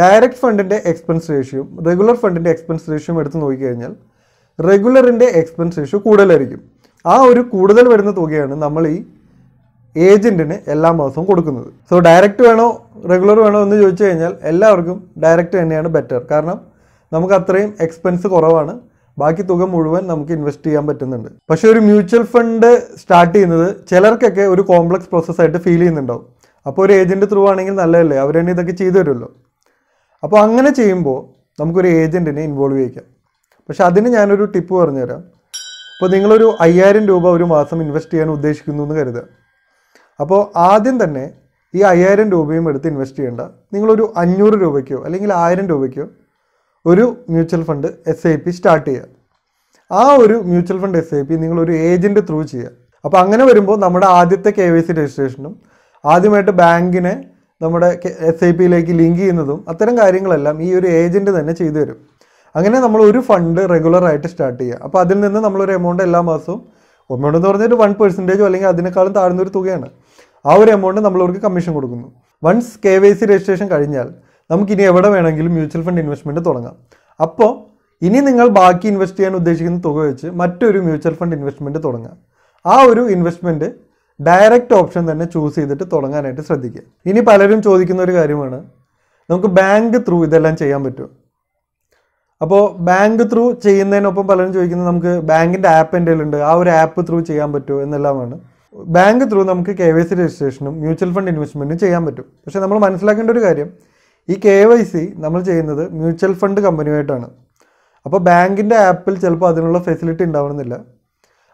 ഡയറക്റ്റ് ഫണ്ടിൻ്റെ എക്സ്പെൻസ് റേഷ്യോ റെഗുലർ ഫണ്ടിൻ്റെ എക്സ്പെൻസ് റേഷ്യോ എടുത്ത് നോക്കിക്കഴിഞ്ഞാൽ റെഗുലറിൻ്റെ എക്സ്പെൻസ് റേഷ്യോ കൂടുതലായിരിക്കും ആ ഒരു കൂടുതൽ വരുന്ന തുകയാണ് നമ്മൾ ഈ ഏജൻറ്റിന് എല്ലാ മാസവും കൊടുക്കുന്നത് സോ ഡയറക്റ്റ് വേണോ റെഗുലർ വേണോ എന്ന് ചോദിച്ചു കഴിഞ്ഞാൽ എല്ലാവർക്കും ഡയറക്റ്റ് തന്നെയാണ് ബെറ്റർ കാരണം നമുക്ക് അത്രയും എക്സ്പെൻസ് കുറവാണ് ബാക്കി തുക മുഴുവൻ നമുക്ക് ഇൻവെസ്റ്റ് ചെയ്യാൻ പറ്റുന്നുണ്ട് പക്ഷേ ഒരു മ്യൂച്വൽ ഫണ്ട് സ്റ്റാർട്ട് ചെയ്യുന്നത് ചിലർക്കൊക്കെ ഒരു കോംപ്ലക്സ് പ്രോസസ്സായിട്ട് ഫീൽ ചെയ്യുന്നുണ്ടാവും അപ്പോൾ ഒരു ഏജൻറ്റ് ത്രൂ ആണെങ്കിൽ നല്ലതല്ലേ അവർ ഇതൊക്കെ ചെയ്തു തരുമല്ലോ അപ്പോൾ അങ്ങനെ ചെയ്യുമ്പോൾ നമുക്കൊരു ഏജൻറ്റിനെ ഇൻവോൾവ് ചെയ്യിക്കാം പക്ഷെ അതിന് ഞാനൊരു ടിപ്പ് പറഞ്ഞുതരാം ഇപ്പോൾ നിങ്ങളൊരു അയ്യായിരം രൂപ ഒരു മാസം ഇൻവെസ്റ്റ് ചെയ്യാൻ ഉദ്ദേശിക്കുന്നു എന്ന് കരുതുക അപ്പോൾ ആദ്യം തന്നെ ഈ അയ്യായിരം രൂപയും എടുത്ത് ഇൻവെസ്റ്റ് ചെയ്യേണ്ട നിങ്ങളൊരു അഞ്ഞൂറ് രൂപയ്ക്കോ അല്ലെങ്കിൽ ആയിരം രൂപയ്ക്കോ ഒരു mutual fund S I P start ചെയ്യുക ആ ഒരു mutual fund S I P നിങ്ങളൊരു ഏജൻറ്റ് ത്രൂ ചെയ്യുക അപ്പോൾ അങ്ങനെ വരുമ്പോൾ നമ്മുടെ ആദ്യത്തെ കെ വൈ സി രജിസ്ട്രേഷനും ആദ്യമായിട്ട് ബാങ്കിനെ നമ്മുടെ എസ് ഐ പിയിലേക്ക് ലിങ്ക് ചെയ്യുന്നതും അത്തരം കാര്യങ്ങളെല്ലാം ഈ ഒരു ഏജൻറ്റ് തന്നെ ചെയ്തു തരും അങ്ങനെ നമ്മൾ ഒരു ഫണ്ട് റെഗുലറായിട്ട് സ്റ്റാർട്ട് ചെയ്യുക അപ്പോൾ അതിൽ നിന്ന് നമ്മളൊരു എമൗണ്ട് എല്ലാ മാസവും എമൗണ്ട് എന്ന് പറഞ്ഞാൽ വൺ പെർസെൻറ്റേജോ അല്ലെങ്കിൽ അതിനേക്കാളും താഴ്ന്ന ഒരു തുകയാണ് ആ ഒരു എമൗണ്ട് നമ്മളവർക്ക് കമ്മീഷൻ കൊടുക്കുന്നു once K Y C registration കഴിഞ്ഞാൽ നമുക്കിനി എവിടെ വേണമെങ്കിലും മ്യൂച്വൽ ഫണ്ട് ഇൻവെസ്റ്റ്മെൻറ്റ് തുടങ്ങാം അപ്പോൾ ഇനി നിങ്ങൾ ബാക്കി ഇൻവെസ്റ്റ് ചെയ്യാൻ ഉദ്ദേശിക്കുന്ന തുക വെച്ച് മറ്റൊരു മ്യൂച്വൽ ഫണ്ട് ഇൻവെസ്റ്റ്മെൻറ്റ് തുടങ്ങാം ആ ഒരു ഇൻവെസ്റ്റ്മെൻറ്റ് ഡയറക്റ്റ് ഓപ്ഷൻ തന്നെ ചൂസ് ചെയ്തിട്ട് തുടങ്ങാനായിട്ട് ശ്രദ്ധിക്കുക ഇനി പലരും ചോദിക്കുന്ന ഒരു കാര്യമാണ് നമുക്ക് ബാങ്ക് ത്രൂ ഇതെല്ലാം ചെയ്യാൻ പറ്റുമോ അപ്പോൾ ബാങ്ക് ത്രൂ ചെയ്യുന്നതിനൊപ്പം പലരും ചോദിക്കുന്നത് നമുക്ക് ബാങ്കിൻ്റെ ആപ്പ് എന്തെങ്കിലും ഉണ്ട് ആ ഒരു ആപ്പ് ത്രൂ ചെയ്യാൻ പറ്റുമോ എന്നെല്ലാമാണ് ബാങ്ക് ത്രൂ നമുക്ക് കെ വൈ സി രജിസ്ട്രേഷനും മ്യൂച്വൽ ഫണ്ട് ഇൻവെസ്റ്റ്മെൻറ്റും ചെയ്യാൻ പറ്റും പക്ഷേ നമ്മൾ മനസ്സിലാക്കേണ്ട ഒരു കാര്യം ഈ കെ വൈ സി നമ്മൾ ചെയ്യുന്നത് മ്യൂച്വൽ ഫണ്ട് കമ്പനിയുമായിട്ടാണ് അപ്പോൾ ബാങ്കിൻ്റെ ആപ്പിൽ ചിലപ്പോൾ അതിനുള്ള ഫെസിലിറ്റി ഉണ്ടാവണമെന്നില്ല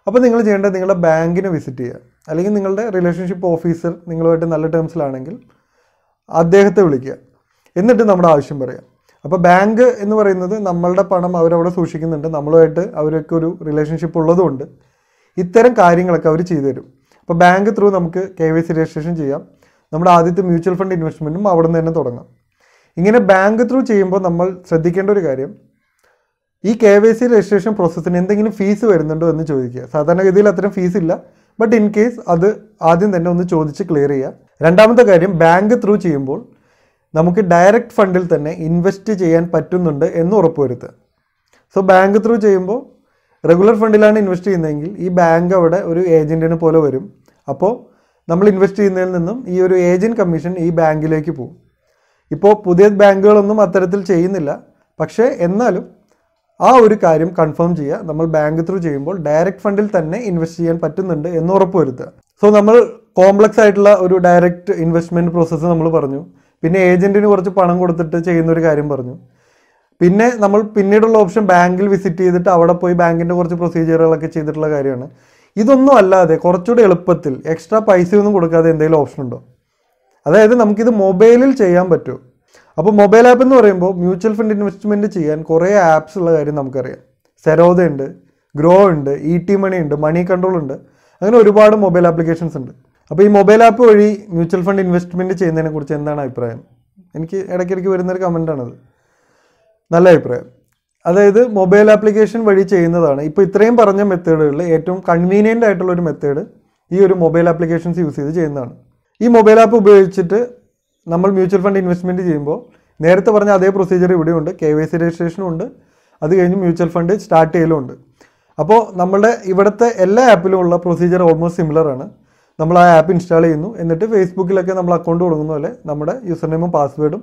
അപ്പോൾ നിങ്ങൾ ചെയ്യേണ്ടത് നിങ്ങളുടെ ബാങ്കിനെ വിസിറ്റ് ചെയ്യുക അല്ലെങ്കിൽ നിങ്ങളുടെ റിലേഷൻഷിപ്പ് ഓഫീസർ നിങ്ങളുമായിട്ട് നല്ല ടേംസിലാണെങ്കിൽ അദ്ദേഹത്തെ വിളിക്കുക എന്നിട്ട് നമ്മുടെ ആവശ്യം പറയാം അപ്പോൾ ബാങ്ക് എന്ന് പറയുന്നത് നമ്മളുടെ പണം അവരവിടെ സൂക്ഷിക്കുന്നുണ്ട് നമ്മളുമായിട്ട് അവരൊക്കെ ഒരു റിലേഷൻഷിപ്പ് ഉള്ളതുകൊണ്ട് ഇത്തരം കാര്യങ്ങളൊക്കെ അവർ ചെയ്തു തരും അപ്പോൾ ബാങ്ക് ത്രൂ നമുക്ക് കെ വൈ സി രജിസ്ട്രേഷൻ ചെയ്യാം നമ്മുടെ ആദ്യത്തെ മ്യൂച്വൽ ഫണ്ട് ഇൻവെസ്റ്റ്മെൻറ്റും അവിടെ നിന്ന് തന്നെ തുടങ്ങാം ഇങ്ങനെ ബാങ്ക് ത്രൂ ചെയ്യുമ്പോൾ നമ്മൾ ശ്രദ്ധിക്കേണ്ട ഒരു കാര്യം ഈ കെ വൈ സി രജിസ്ട്രേഷൻ പ്രോസസ്സിന് എന്തെങ്കിലും ഫീസ് വരുന്നുണ്ടോ എന്ന് ചോദിക്കുക സാധാരണഗതിയിൽ അത്തരം ഫീസ് ഇല്ല ബട്ട് ഇൻ കേസ് അത് ആദ്യം തന്നെ ഒന്ന് ചോദിച്ച് ക്ലിയർ ചെയ്യുക രണ്ടാമത്തെ കാര്യം ബാങ്ക് ത്രൂ ചെയ്യുമ്പോൾ നമുക്ക് ഡയറക്റ്റ് ഫണ്ടിൽ തന്നെ ഇൻവെസ്റ്റ് ചെയ്യാൻ പറ്റുന്നുണ്ട് എന്ന് ഉറപ്പുവരുത്തുക സോ ബാങ്ക് ത്രൂ ചെയ്യുമ്പോൾ റെഗുലർ ഫണ്ടിലാണ് ഇൻവെസ്റ്റ് ചെയ്യുന്നതെങ്കിൽ ഈ ബാങ്ക് അവിടെ ഒരു ഏജൻറ്റിനെ പോലെ വരും അപ്പോൾ നമ്മൾ ഇൻവെസ്റ്റ് ചെയ്യുന്നതിൽ നിന്നും ഈ ഒരു ഏജൻറ്റ് കമ്മീഷൻ ഈ ബാങ്കിലേക്ക് പോകും ഇപ്പോൾ പുതിയ ബാങ്കുകളൊന്നും അത്തരത്തിൽ ചെയ്യുന്നില്ല പക്ഷേ എന്നാലും ആ ഒരു കാര്യം കൺഫേം ചെയ്യുക നമ്മൾ ബാങ്ക് ത്രൂ ചെയ്യുമ്പോൾ ഡയറക്റ്റ് ഫണ്ടിൽ തന്നെ ഇൻവെസ്റ്റ് ചെയ്യാൻ പറ്റുന്നുണ്ട് എന്ന് ഉറപ്പ് വരുത്തുക സോ നമ്മൾ കോംപ്ലക്സ് ആയിട്ടുള്ള ഒരു ഡയറക്റ്റ് ഇൻവെസ്റ്റ്മെൻറ്റ് പ്രോസസ്സ് നമ്മൾ പറഞ്ഞു പിന്നെ ഏജൻറ്റിന് കുറച്ച് പണം കൊടുത്തിട്ട് ചെയ്യുന്ന ഒരു കാര്യം പറഞ്ഞു പിന്നെ നമ്മൾ പിന്നീടുള്ള ഓപ്ഷൻ ബാങ്കിൽ വിസിറ്റ് ചെയ്തിട്ട് അവിടെ പോയി ബാങ്കിൻ്റെ കുറച്ച് പ്രൊസീജിയറുകളൊക്കെ ചെയ്തിട്ടുള്ള കാര്യമാണ് ഇതൊന്നും അല്ലാതെ കുറച്ചുകൂടി എളുപ്പത്തിൽ എക്സ്ട്രാ പൈസയൊന്നും കൊടുക്കാതെ എന്തെങ്കിലും ഓപ്ഷൻ ഉണ്ടോ അതായത് നമുക്കിത് മൊബൈലിൽ ചെയ്യാൻ പറ്റുമോ അപ്പോൾ മൊബൈൽ ആപ്പ് എന്ന് പറയുമ്പോൾ മ്യൂച്വൽ ഫണ്ട് ഇൻവെസ്റ്റ്മെൻറ്റ് ചെയ്യാൻ കുറേ ആപ്സ് ഉള്ള കാര്യം നമുക്കറിയാം സെരോദ ഉണ്ട് ഗ്രോ ഉണ്ട് ഇ ടി മണി ഉണ്ട് മണി കൺട്രോൾ ഉണ്ട് അങ്ങനെ ഒരുപാട് മൊബൈൽ ആപ്ലിക്കേഷൻസ് ഉണ്ട് അപ്പോൾ ഈ മൊബൈൽ ആപ്പ് വഴി മ്യൂച്വൽ ഫണ്ട് ഇൻവെസ്റ്റ്മെൻറ്റ് ചെയ്യുന്നതിനെ കുറിച്ച് എന്താണ് അഭിപ്രായം എനിക്ക് ഇടയ്ക്കിടയ്ക്ക് വരുന്നൊരു കമൻറ്റാണത് നല്ല അഭിപ്രായം അതായത് മൊബൈൽ ആപ്ലിക്കേഷൻ വഴി ചെയ്യുന്നതാണ് ഇപ്പോൾ ഇത്രയും പറഞ്ഞ മെത്തേഡുകളിൽ ഏറ്റവും കൺവീനിയൻ്റ് ആയിട്ടുള്ള ഒരു മെത്തേഡ് ഈ ഒരു മൊബൈൽ ആപ്ലിക്കേഷൻസ് യൂസ് ചെയ്ത് ചെയ്യുന്നതാണ് ഈ മൊബൈൽ ആപ്പ് ഉപയോഗിച്ചിട്ട് നമ്മൾ മ്യൂച്വൽ ഫണ്ട് ഇൻവെസ്റ്റ്മെൻറ്റ് ചെയ്യുമ്പോൾ നേരത്തെ പറഞ്ഞ അതേ പ്രൊസീജിയർ ഇവിടെയുണ്ട് കെ വൈ സി രജിസ്ട്രേഷനും ഉണ്ട് അത് കഴിഞ്ഞ് മ്യൂച്വൽ ഫണ്ട് സ്റ്റാർട്ട് ചെയ്യലുമുണ്ട് അപ്പോൾ നമ്മളുടെ ഇവിടുത്തെ എല്ലാ ആപ്പിലും ഉള്ള പ്രൊസീജിയർ ഓൾമോസ്റ്റ് സിമിലർ ആണ് നമ്മൾ ആ ആപ്പ് ഇൻസ്റ്റാൾ ചെയ്യുന്നു എന്നിട്ട് ഫേസ്ബുക്കിലൊക്കെ നമ്മൾ അക്കൗണ്ട് തുടങ്ങുന്ന പോലെ നമ്മുടെ യൂസർ നെയിമും പാസ്വേഡും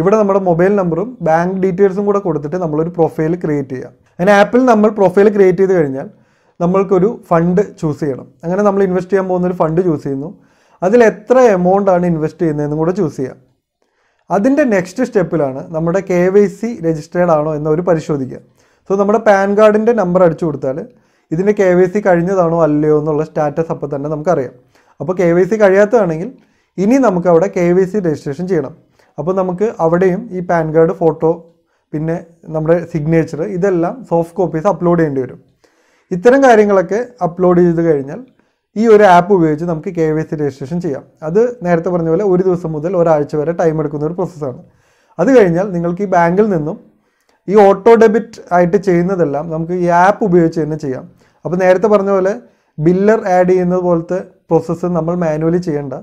ഇവിടെ നമ്മുടെ മൊബൈൽ നമ്പറും ബാങ്ക് ഡീറ്റെയിൽസും കൂടെ കൊടുത്തിട്ട് നമ്മളൊരു പ്രൊഫൈൽ ക്രിയേറ്റ് ചെയ്യുക അങ്ങനെ ആപ്പിൽ നമ്മൾ പ്രൊഫൈൽ ക്രിയേറ്റ് ചെയ്ത് കഴിഞ്ഞാൽ നമ്മൾക്കൊരു ഫണ്ട് ചൂസ് ചെയ്യണം അങ്ങനെ നമ്മൾ ഇൻവെസ്റ്റ് ചെയ്യാൻ പോകുന്ന ഒരു ഫണ്ട് ചൂസ് ചെയ്യുന്നു അതിൽ എത്ര എമൗണ്ട് ആണ് ഇൻവെസ്റ്റ് ചെയ്യുന്നതെന്നും കൂടെ ചൂസ് ചെയ്യാം അതിൻ്റെ നെക്സ്റ്റ് സ്റ്റെപ്പിലാണ് നമ്മുടെ കെ വൈ സി രജിസ്റ്റേഡ് ആണോ എന്നവർ പരിശോധിക്കുക സോ നമ്മുടെ പാൻ കാർഡിൻ്റെ നമ്പർ അടിച്ചു കൊടുത്താൽ ഇതിൻ്റെ കെ വൈ സി കഴിഞ്ഞതാണോ അല്ലയോ എന്നുള്ള സ്റ്റാറ്റസ് അപ്പോൾ തന്നെ നമുക്കറിയാം അപ്പോൾ കെ വൈ സി കഴിയാത്തതാണെങ്കിൽ ഇനി നമുക്ക് അവിടെ കെ വൈ സി രജിസ്ട്രേഷൻ ചെയ്യണം അപ്പോൾ നമുക്ക് അവിടെയും ഈ പാൻ കാർഡ് ഫോട്ടോ പിന്നെ നമ്മുടെ സിഗ്നേച്ചർ ഇതെല്ലാം സോഫ്റ്റ് കോപ്പീസ് അപ്ലോഡ് ചെയ്യേണ്ടി വരും ഇത്തരം കാര്യങ്ങളൊക്കെ അപ്ലോഡ് ചെയ്ത് കഴിഞ്ഞാൽ ഈ ഒരു ആപ്പ് ഉപയോഗിച്ച് നമുക്ക് കെ വൈ സി രജിസ്ട്രേഷൻ ചെയ്യാം അത് നേരത്തെ പറഞ്ഞ പോലെ ഒരു ദിവസം മുതൽ ഒരാഴ്ച വരെ ടൈം എടുക്കുന്ന ഒരു പ്രോസസ്സാണ് അത് കഴിഞ്ഞാൽ നിങ്ങൾക്ക് ഈ ബാങ്കിൽ നിന്നും ഈ ഓട്ടോ ഡെബിറ്റ് ആയിട്ട് ചെയ്യുന്നതെല്ലാം നമുക്ക് ഈ ആപ്പ് ഉപയോഗിച്ച് തന്നെ ചെയ്യാം അപ്പോൾ നേരത്തെ പറഞ്ഞ പോലെ ബില്ലർ ആഡ് ചെയ്യുന്നത് പോലത്തെ പ്രോസസ്സ് നമ്മൾ മാനുവലി ചെയ്യേണ്ട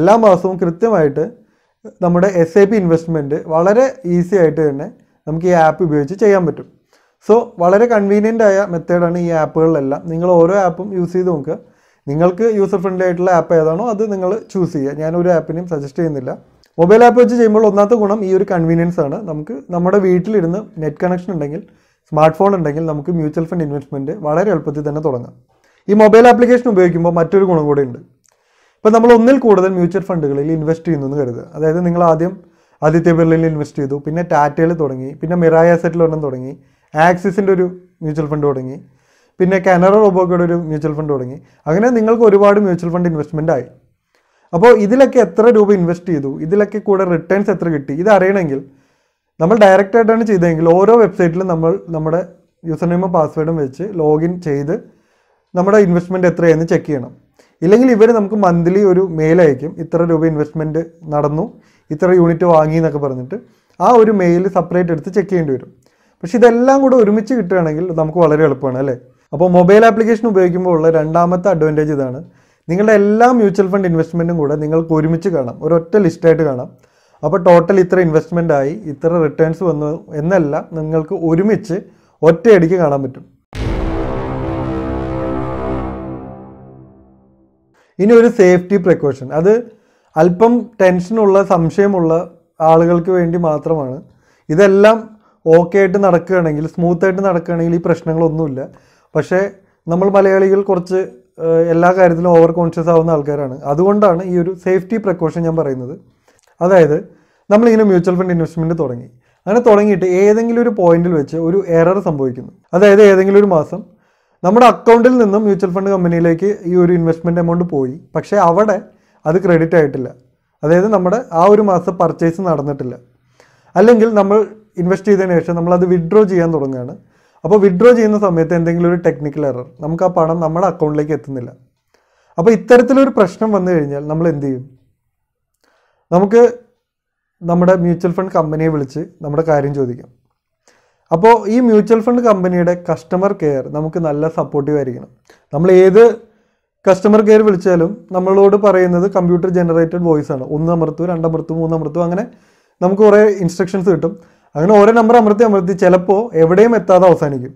എല്ലാ മാസവും കൃത്യമായിട്ട് നമ്മുടെ എസ് ഐ പി ഇൻവെസ്റ്റ്മെൻറ്റ് വളരെ ഈസി ആയിട്ട് തന്നെ നമുക്ക് ഈ ആപ്പ് ഉപയോഗിച്ച് ചെയ്യാൻ പറ്റും സോ വളരെ കൺവീനിയൻ്റ് ആയ മെത്തേഡാണ് ഈ ആപ്പുകളിലെല്ലാം നിങ്ങൾ ഓരോ ആപ്പും യൂസ് ചെയ്ത് നോക്കുക നിങ്ങൾക്ക് യൂസർ ഫ്രണ്ട്ലി ആയിട്ടുള്ള ആപ്പ് ഏതാണോ അത് നിങ്ങൾ ചൂസ് ചെയ്യുക ഞാനൊരു ആപ്പിനെയും സജസ്റ്റ് ചെയ്യുന്നില്ല മൊബൈൽ ആപ്പ് വെച്ച് ചെയ്യുമ്പോൾ ഒന്നാമത്തെ ഗുണം ഈ ഒരു കൺവീനിയൻസ് ആണ് നമുക്ക് നമ്മുടെ വീട്ടിലിരുന്ന് നെറ്റ് കണക്ഷൻ ഉണ്ടെങ്കിൽ സ്മാർട്ട് ഫോൺ ഉണ്ടെങ്കിൽ നമുക്ക് മ്യൂച്വൽ ഫണ്ട് ഇൻവെസ്റ്റ്മെൻറ്റ് വളരെ എളുപ്പത്തിൽ തന്നെ തുടങ്ങാം ഈ മൊബൈൽ ആപ്ലിക്കേഷൻ ഉപയോഗിക്കുമ്പോൾ മറ്റൊരു ഗുണം കൂടെ ഉണ്ട് ഇപ്പോൾ നമ്മൾ ഒന്നിൽ കൂടുതൽ മ്യൂച്വൽ ഫണ്ടുകളിൽ ഇൻവെസ്റ്റ് ചെയ്യുന്നു എന്ന് കരുതുക അതായത് നിങ്ങൾ ആദ്യം ആദിത്യ ബിർലയിൽ ഇൻവെസ്റ്റ് ചെയ്തു പിന്നെ ടാറ്റയിൽ തുടങ്ങി പിന്നെ മിറായ അസറ്റിൽ ഒരെണ്ണം തുടങ്ങി ആക്സിസിൻ്റെ ഒരു മ്യൂച്വൽ ഫണ്ട് തുടങ്ങി പിന്നെ കാനറ റോബോക്കയുടെ ഒരു മ്യൂച്വൽ ഫണ്ട് തുടങ്ങി അങ്ങനെ നിങ്ങൾക്ക് ഒരുപാട് മ്യൂച്വൽ ഫണ്ട് ഇൻവെസ്റ്റ്മെൻ്റ് ആയി അപ്പോൾ ഇതിലൊക്കെ എത്ര രൂപ ഇൻവെസ്റ്റ് ചെയ്തു ഇതിലൊക്കെ കൂടെ റിട്ടേൺസ് എത്ര കിട്ടി ഇത് അറിയണമെങ്കിൽ നമ്മൾ ഡയറക്റ്റ് ആയിട്ടാണ് ചെയ്തതെങ്കിൽ ഓരോ വെബ്സൈറ്റിലും നമ്മൾ നമ്മുടെ യൂസർ നെയിമും പാസ്വേഡും വെച്ച് ലോഗിൻ ചെയ്ത് നമ്മുടെ ഇൻവെസ്റ്റ്മെൻറ്റ് എത്രയെന്ന് ചെക്ക് ചെയ്യണം ഇല്ലെങ്കിൽ ഇവർ നമുക്ക് മന്ത്ലി ഒരു മെയിൽ അയക്കും ഇത്ര രൂപ ഇൻവെസ്റ്റ്മെൻറ്റ് നടന്നു ഇത്ര യൂണിറ്റ് വാങ്ങി എന്നൊക്കെ പറഞ്ഞിട്ട് ആ ഒരു മെയിൽ സെപ്പറേറ്റ് എടുത്ത് ചെക്ക് ചെയ്യേണ്ടി വരും പക്ഷേ ഇതെല്ലാം കൂടെ ഒരുമിച്ച് കിട്ടുകയാണെങ്കിൽ നമുക്ക് വളരെ എളുപ്പമാണ് അല്ലേ അപ്പോൾ മൊബൈൽ ആപ്ലിക്കേഷൻ ഉപയോഗിക്കുമ്പോൾ ഉള്ള രണ്ടാമത്തെ അഡ്വാൻറ്റേജ് ഇതാണ് നിങ്ങളുടെ എല്ലാ മ്യൂച്വൽ ഫണ്ട് ഇൻവെസ്റ്റ്മെൻറ്റും കൂടെ നിങ്ങൾക്ക് ഒരുമിച്ച് കാണാം ഒരൊറ്റ ലിസ്റ്റായിട്ട് കാണാം അപ്പോൾ ടോട്ടൽ ഇത്ര ഇൻവെസ്റ്റ്മെൻ്റ് ആയി ഇത്ര റിട്ടേൺസ് വന്നു എന്നെല്ലാം നിങ്ങൾക്ക് ഒരുമിച്ച് ഒറ്റയടിക്ക് കാണാൻ പറ്റും ഇനി ഒരു സേഫ്റ്റി പ്രിക്കോഷൻ അത് അല്പം ടെൻഷനുള്ള സംശയമുള്ള ആളുകൾക്ക് വേണ്ടി മാത്രമാണ് ഇതെല്ലാം ഓക്കെ ആയിട്ട് നടക്കുകയാണെങ്കിൽ സ്മൂത്തായിട്ട് നടക്കുകയാണെങ്കിൽ ഈ പ്രശ്നങ്ങളൊന്നുമില്ല പക്ഷേ നമ്മൾ മലയാളികൾ കുറച്ച് എല്ലാ കാര്യത്തിലും ഓവർ കോൺഷ്യസ് ആവുന്ന ആൾക്കാരാണ് അതുകൊണ്ടാണ് ഈ ഒരു സേഫ്റ്റി പ്രിക്കോഷൻ ഞാൻ പറയുന്നത് അതായത് നമ്മളിങ്ങനെ മ്യൂച്വൽ ഫണ്ട് ഇൻവെസ്റ്റ്മെൻറ്റ് തുടങ്ങി അങ്ങനെ തുടങ്ങിയിട്ട് ഏതെങ്കിലും ഒരു പോയിന്റിൽ വെച്ച് ഒരു എറർ സംഭവിക്കുന്നു അതായത് ഏതെങ്കിലും ഒരു മാസം നമ്മുടെ അക്കൗണ്ടിൽ നിന്നും മ്യൂച്വൽ ഫണ്ട് കമ്പനിയിലേക്ക് ഈ ഒരു ഇൻവെസ്റ്റ്മെൻറ്റ് എമൗണ്ട് പോയി പക്ഷേ അവിടെ അത് ക്രെഡിറ്റ് ആയിട്ടില്ല അതായത് നമ്മുടെ ആ ഒരു മാസം പർച്ചേസ് നടന്നിട്ടില്ല അല്ലെങ്കിൽ നമ്മൾ ഇൻവെസ്റ്റ് ചെയ്തതിന് ശേഷം നമ്മളത് വിഡ്രോ ചെയ്യാൻ തുടങ്ങുകയാണ് അപ്പോൾ വിഡ്രോ ചെയ്യുന്ന സമയത്ത് എന്തെങ്കിലും ഒരു ടെക്നിക്കൽ എറർ നമുക്ക് ആ പണം നമ്മുടെ അക്കൗണ്ടിലേക്ക് എത്തുന്നില്ല അപ്പോൾ ഇത്തരത്തിലൊരു പ്രശ്നം വന്നു കഴിഞ്ഞാൽ നമ്മൾ എന്ത് ചെയ്യും നമുക്ക് നമ്മുടെ മ്യൂച്വൽ ഫണ്ട് കമ്പനിയെ വിളിച്ച് നമ്മുടെ കാര്യം ചോദിക്കാം അപ്പോൾ ഈ മ്യൂച്വൽ ഫണ്ട് കമ്പനിയുടെ കസ്റ്റമർ കെയർ നമുക്ക് നല്ല സപ്പോർട്ടീവ് ആയിരിക്കണം നമ്മൾ ഏത് കസ്റ്റമർ കെയർ വിളിച്ചാലും നമ്മളോട് പറയുന്നത് കമ്പ്യൂട്ടർ ജനറേറ്റഡ് വോയിസ് ആണ് ഒന്ന് അമർത്തു രണ്ടമർത്തു മൂന്നമർത്തു അങ്ങനെ നമുക്ക് കുറേ ഇൻസ്ട്രക്ഷൻസ് കിട്ടും അങ്ങനെ ഓരോ നമ്പർ അമർത്തി അമർത്തി ചിലപ്പോൾ എവിടെയും എത്താതെ അവസാനിക്കും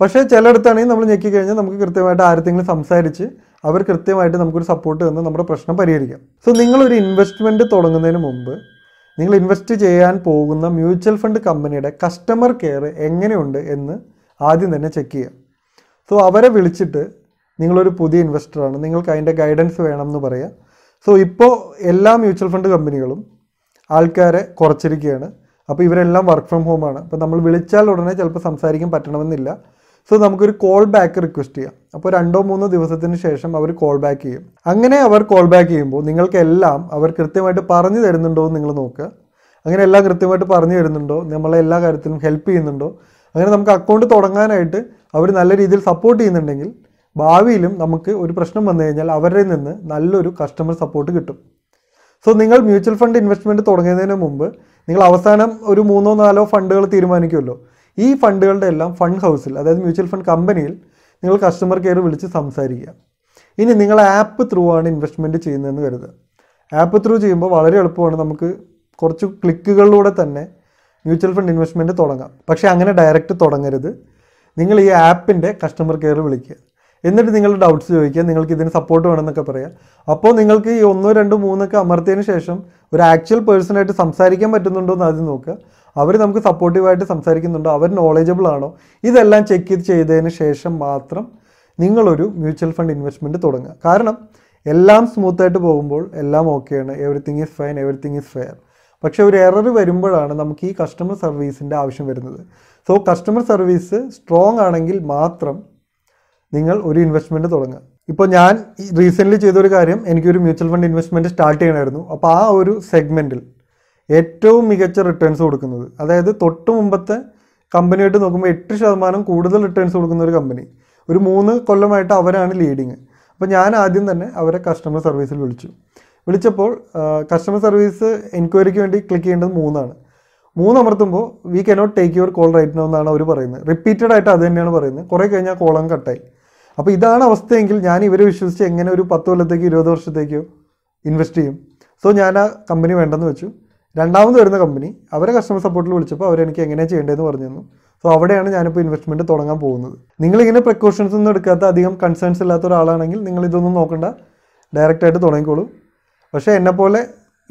പക്ഷേ ചിലയിടത്താണെങ്കിൽ നമ്മൾ ഞെക്കി കഴിഞ്ഞാൽ നമുക്ക് കൃത്യമായിട്ട് ആരെങ്കിലും സംസാരിച്ച് അവർ കൃത്യമായിട്ട് നമുക്കൊരു സപ്പോർട്ട് തന്ന് നമ്മുടെ പ്രശ്നം പരിഹരിക്കാം സോ നിങ്ങളൊരു ഇൻവെസ്റ്റ്മെൻറ്റ് തുടങ്ങുന്നതിന് മുമ്പ് നിങ്ങൾ ഇൻവെസ്റ്റ് ചെയ്യാൻ പോകുന്ന മ്യൂച്വൽ ഫണ്ട് കമ്പനിയുടെ കസ്റ്റമർ കെയർ എങ്ങനെയുണ്ട് എന്ന് ആദ്യം തന്നെ ചെക്ക് ചെയ്യാം സോ അവരെ വിളിച്ചിട്ട് നിങ്ങളൊരു പുതിയ ഇൻവെസ്റ്ററാണ് നിങ്ങൾക്ക് അതിൻ്റെ ഗൈഡൻസ് വേണം എന്ന് പറയുക സോ ഇപ്പോൾ എല്ലാ മ്യൂച്വൽ ഫണ്ട് കമ്പനികളും ആൾക്കാരെ കുറച്ചിരിക്കുകയാണ് അപ്പോൾ ഇവരെല്ലാം വർക്ക് ഫ്രം ഹോം ആണ് അപ്പോൾ നമ്മൾ വിളിച്ചാൽ ഉടനെ ചിലപ്പോൾ സംസാരിക്കാൻ പറ്റണമെന്നില്ല സോ നമുക്കൊരു കോൾ ബാക്ക് റിക്വസ്റ്റ് ചെയ്യാം അപ്പോൾ രണ്ടോ മൂന്നോ ദിവസത്തിന് ശേഷം അവർ കോൾ ബാക്ക് ചെയ്യും അങ്ങനെ അവർ കോൾ ബാക്ക് ചെയ്യുമ്പോൾ നിങ്ങൾക്കെല്ലാം അവർ കൃത്യമായിട്ട് പറഞ്ഞു തരുന്നുണ്ടോ എന്ന് നിങ്ങൾ നോക്കുക അങ്ങനെ എല്ലാം കൃത്യമായിട്ട് പറഞ്ഞു തരുന്നുണ്ടോ നമ്മളെ എല്ലാ കാര്യത്തിലും ഹെൽപ്പ് ചെയ്യുന്നുണ്ടോ അങ്ങനെ നമുക്ക് അക്കൗണ്ട് തുടങ്ങാനായിട്ട് അവർ നല്ല രീതിയിൽ സപ്പോർട്ട് ചെയ്യുന്നുണ്ടെങ്കിൽ ഭാവിയിലും നമുക്ക് ഒരു പ്രശ്നം വന്നു കഴിഞ്ഞാൽ അവരിൽ നിന്ന് നല്ലൊരു കസ്റ്റമർ സപ്പോർട്ട് കിട്ടും സോ നിങ്ങൾ മ്യൂച്വൽ ഫണ്ട് ഇൻവെസ്റ്റ്മെൻറ്റ് തുടങ്ങുന്നതിന് മുമ്പ് നിങ്ങൾ അവസാനം ഒരു മൂന്നോ നാലോ ഫണ്ടുകൾ തീരുമാനിക്കുമല്ലോ ഈ ഫണ്ടുകളുടെ എല്ലാം ഫണ്ട് ഹൗസിൽ അതായത് മ്യൂച്വൽ ഫണ്ട് കമ്പനിയിൽ നിങ്ങൾ കസ്റ്റമർ കെയർ വിളിച്ച് സംസാരിക്കുക ഇനി നിങ്ങൾ ആപ്പ് ത്രൂ ആണ് ഇൻവെസ്റ്റ്മെൻറ്റ് ചെയ്യുന്നതെന്ന് കരുതുക ആപ്പ് ത്രൂ ചെയ്യുമ്പോൾ വളരെ എളുപ്പമാണ് നമുക്ക് കുറച്ച് ക്ലിക്കുകളിലൂടെ തന്നെ മ്യൂച്വൽ ഫണ്ട് ഇൻവെസ്റ്റ്മെൻറ്റ് തുടങ്ങാം പക്ഷേ അങ്ങനെ ഡയറക്റ്റ് തുടങ്ങരുത് നിങ്ങൾ ഈ ആപ്പിൻ്റെ കസ്റ്റമർ കെയർ വിളിക്കുക എന്നിട്ട് നിങ്ങൾ ഡൗട്ട്സ് ചോദിക്കുക നിങ്ങൾക്ക് ഇതിന് സപ്പോർട്ട് വേണമെന്നൊക്കെ പറയാം അപ്പോൾ നിങ്ങൾക്ക് ഈ ഒന്നോ രണ്ടോ മൂന്നൊക്കെ അമർത്തിയതിന് ശേഷം ഒരു ആക്ച്വൽ പേഴ്സണായിട്ട് സംസാരിക്കാൻ പറ്റുന്നുണ്ടോ എന്ന് ആദ്യം നോക്കുക അവർ നമുക്ക് സപ്പോർട്ടീവായിട്ട് സംസാരിക്കുന്നുണ്ടോ അവർ നോളജബിൾ ആണോ ഇതെല്ലാം ചെക്ക് ചെയ്തതിന് ശേഷം മാത്രം നിങ്ങളൊരു മ്യൂച്വൽ ഫണ്ട് ഇൻവെസ്റ്റ്മെൻറ്റ് തുടങ്ങുക കാരണം എല്ലാം സ്മൂത്തായിട്ട് പോകുമ്പോൾ എല്ലാം ഓക്കെയാണ് everything is fine everything is fair പക്ഷെ ഒരു എറർ വരുമ്പോഴാണ് നമുക്ക് ഈ കസ്റ്റമർ സർവീസിൻ്റെ ആവശ്യം വരുന്നത് സോ കസ്റ്റമർ സർവീസ് സ്ട്രോങ് ആണെങ്കിൽ മാത്രം നിങ്ങൾ ഒരു ഇൻവെസ്റ്റ്മെൻറ്റ് തുടങ്ങുക ഇപ്പോൾ ഞാൻ റീസെൻ്റ്ലി ചെയ്തൊരു കാര്യം എനിക്കൊരു മ്യൂച്വൽ ഫണ്ട് ഇൻവെസ്റ്റ്മെൻറ്റ് സ്റ്റാർട്ട് ചെയ്യണമായിരുന്നു അപ്പോൾ ആ ഒരു സെഗ്മെൻറ്റിൽ ഏറ്റവും മികച്ച റിട്ടേൺസ് കൊടുക്കുന്നത് അതായത് തൊട്ട് മുമ്പത്തെ കമ്പനിയായിട്ട് നോക്കുമ്പോൾ എട്ട് ശതമാനം കൂടുതൽ റിട്ടേൺസ് കൊടുക്കുന്ന ഒരു കമ്പനി ഒരു മൂന്ന് കൊല്ലമായിട്ട് അവരാണ് ലീഡിങ് അപ്പോൾ ഞാൻ ആദ്യം തന്നെ അവരെ കസ്റ്റമർ സർവീസിൽ വിളിച്ചു വിളിച്ചപ്പോൾ കസ്റ്റമർ സർവീസ് എൻക്വയറിക്ക് വേണ്ടി ക്ലിക്ക് ചെയ്യേണ്ടത് മൂന്നാണ് മൂന്ന് അമർത്തുമ്പോൾ we cannot take your call right now എന്നാണ് അവർ പറയുന്നത് റിപ്പീറ്റഡ് ആയിട്ട് അത് തന്നെയാണ് പറയുന്നത് കുറേ കഴിഞ്ഞാൽ കോളം കട്ടായി അപ്പോൾ ഇതാണ് അവസ്ഥയെങ്കിൽ ഞാൻ ഇവരെ വിശ്വസിച്ച് എങ്ങനെ ഒരു പത്ത് കൊല്ലത്തേക്കോ ഇരുപത് വർഷത്തേക്കോ ഇൻവെസ്റ്റ് ചെയ്യും സോ ഞാൻ ആ കമ്പനി വേണ്ടെന്ന് വെച്ചു രണ്ടാമത് വരുന്ന കമ്പനി അവരെ കസ്റ്റമർ സപ്പോർട്ടിൽ വിളിച്ചപ്പോൾ അവരെനിക്ക് എങ്ങനെയാണ് ചെയ്യേണ്ടതെന്ന് പറഞ്ഞു തന്നു സോ അവിടെയാണ് ഞാനിപ്പോൾ ഇൻവെസ്റ്റ്മെൻറ്റ് തുടങ്ങാൻ പോകുന്നത് നിങ്ങളിങ്ങനെ പ്രിക്കോഷൻസ് ഒന്നും എടുക്കാത്ത അധികം കൺസേൺസ് ഇല്ലാത്ത ഒരാളാണെങ്കിൽ നിങ്ങൾ ഇതൊന്നും നോക്കണ്ട ഡയറക്റ്റായിട്ട് തുടങ്ങിക്കോളൂ പക്ഷേ എന്നെപ്പോലെ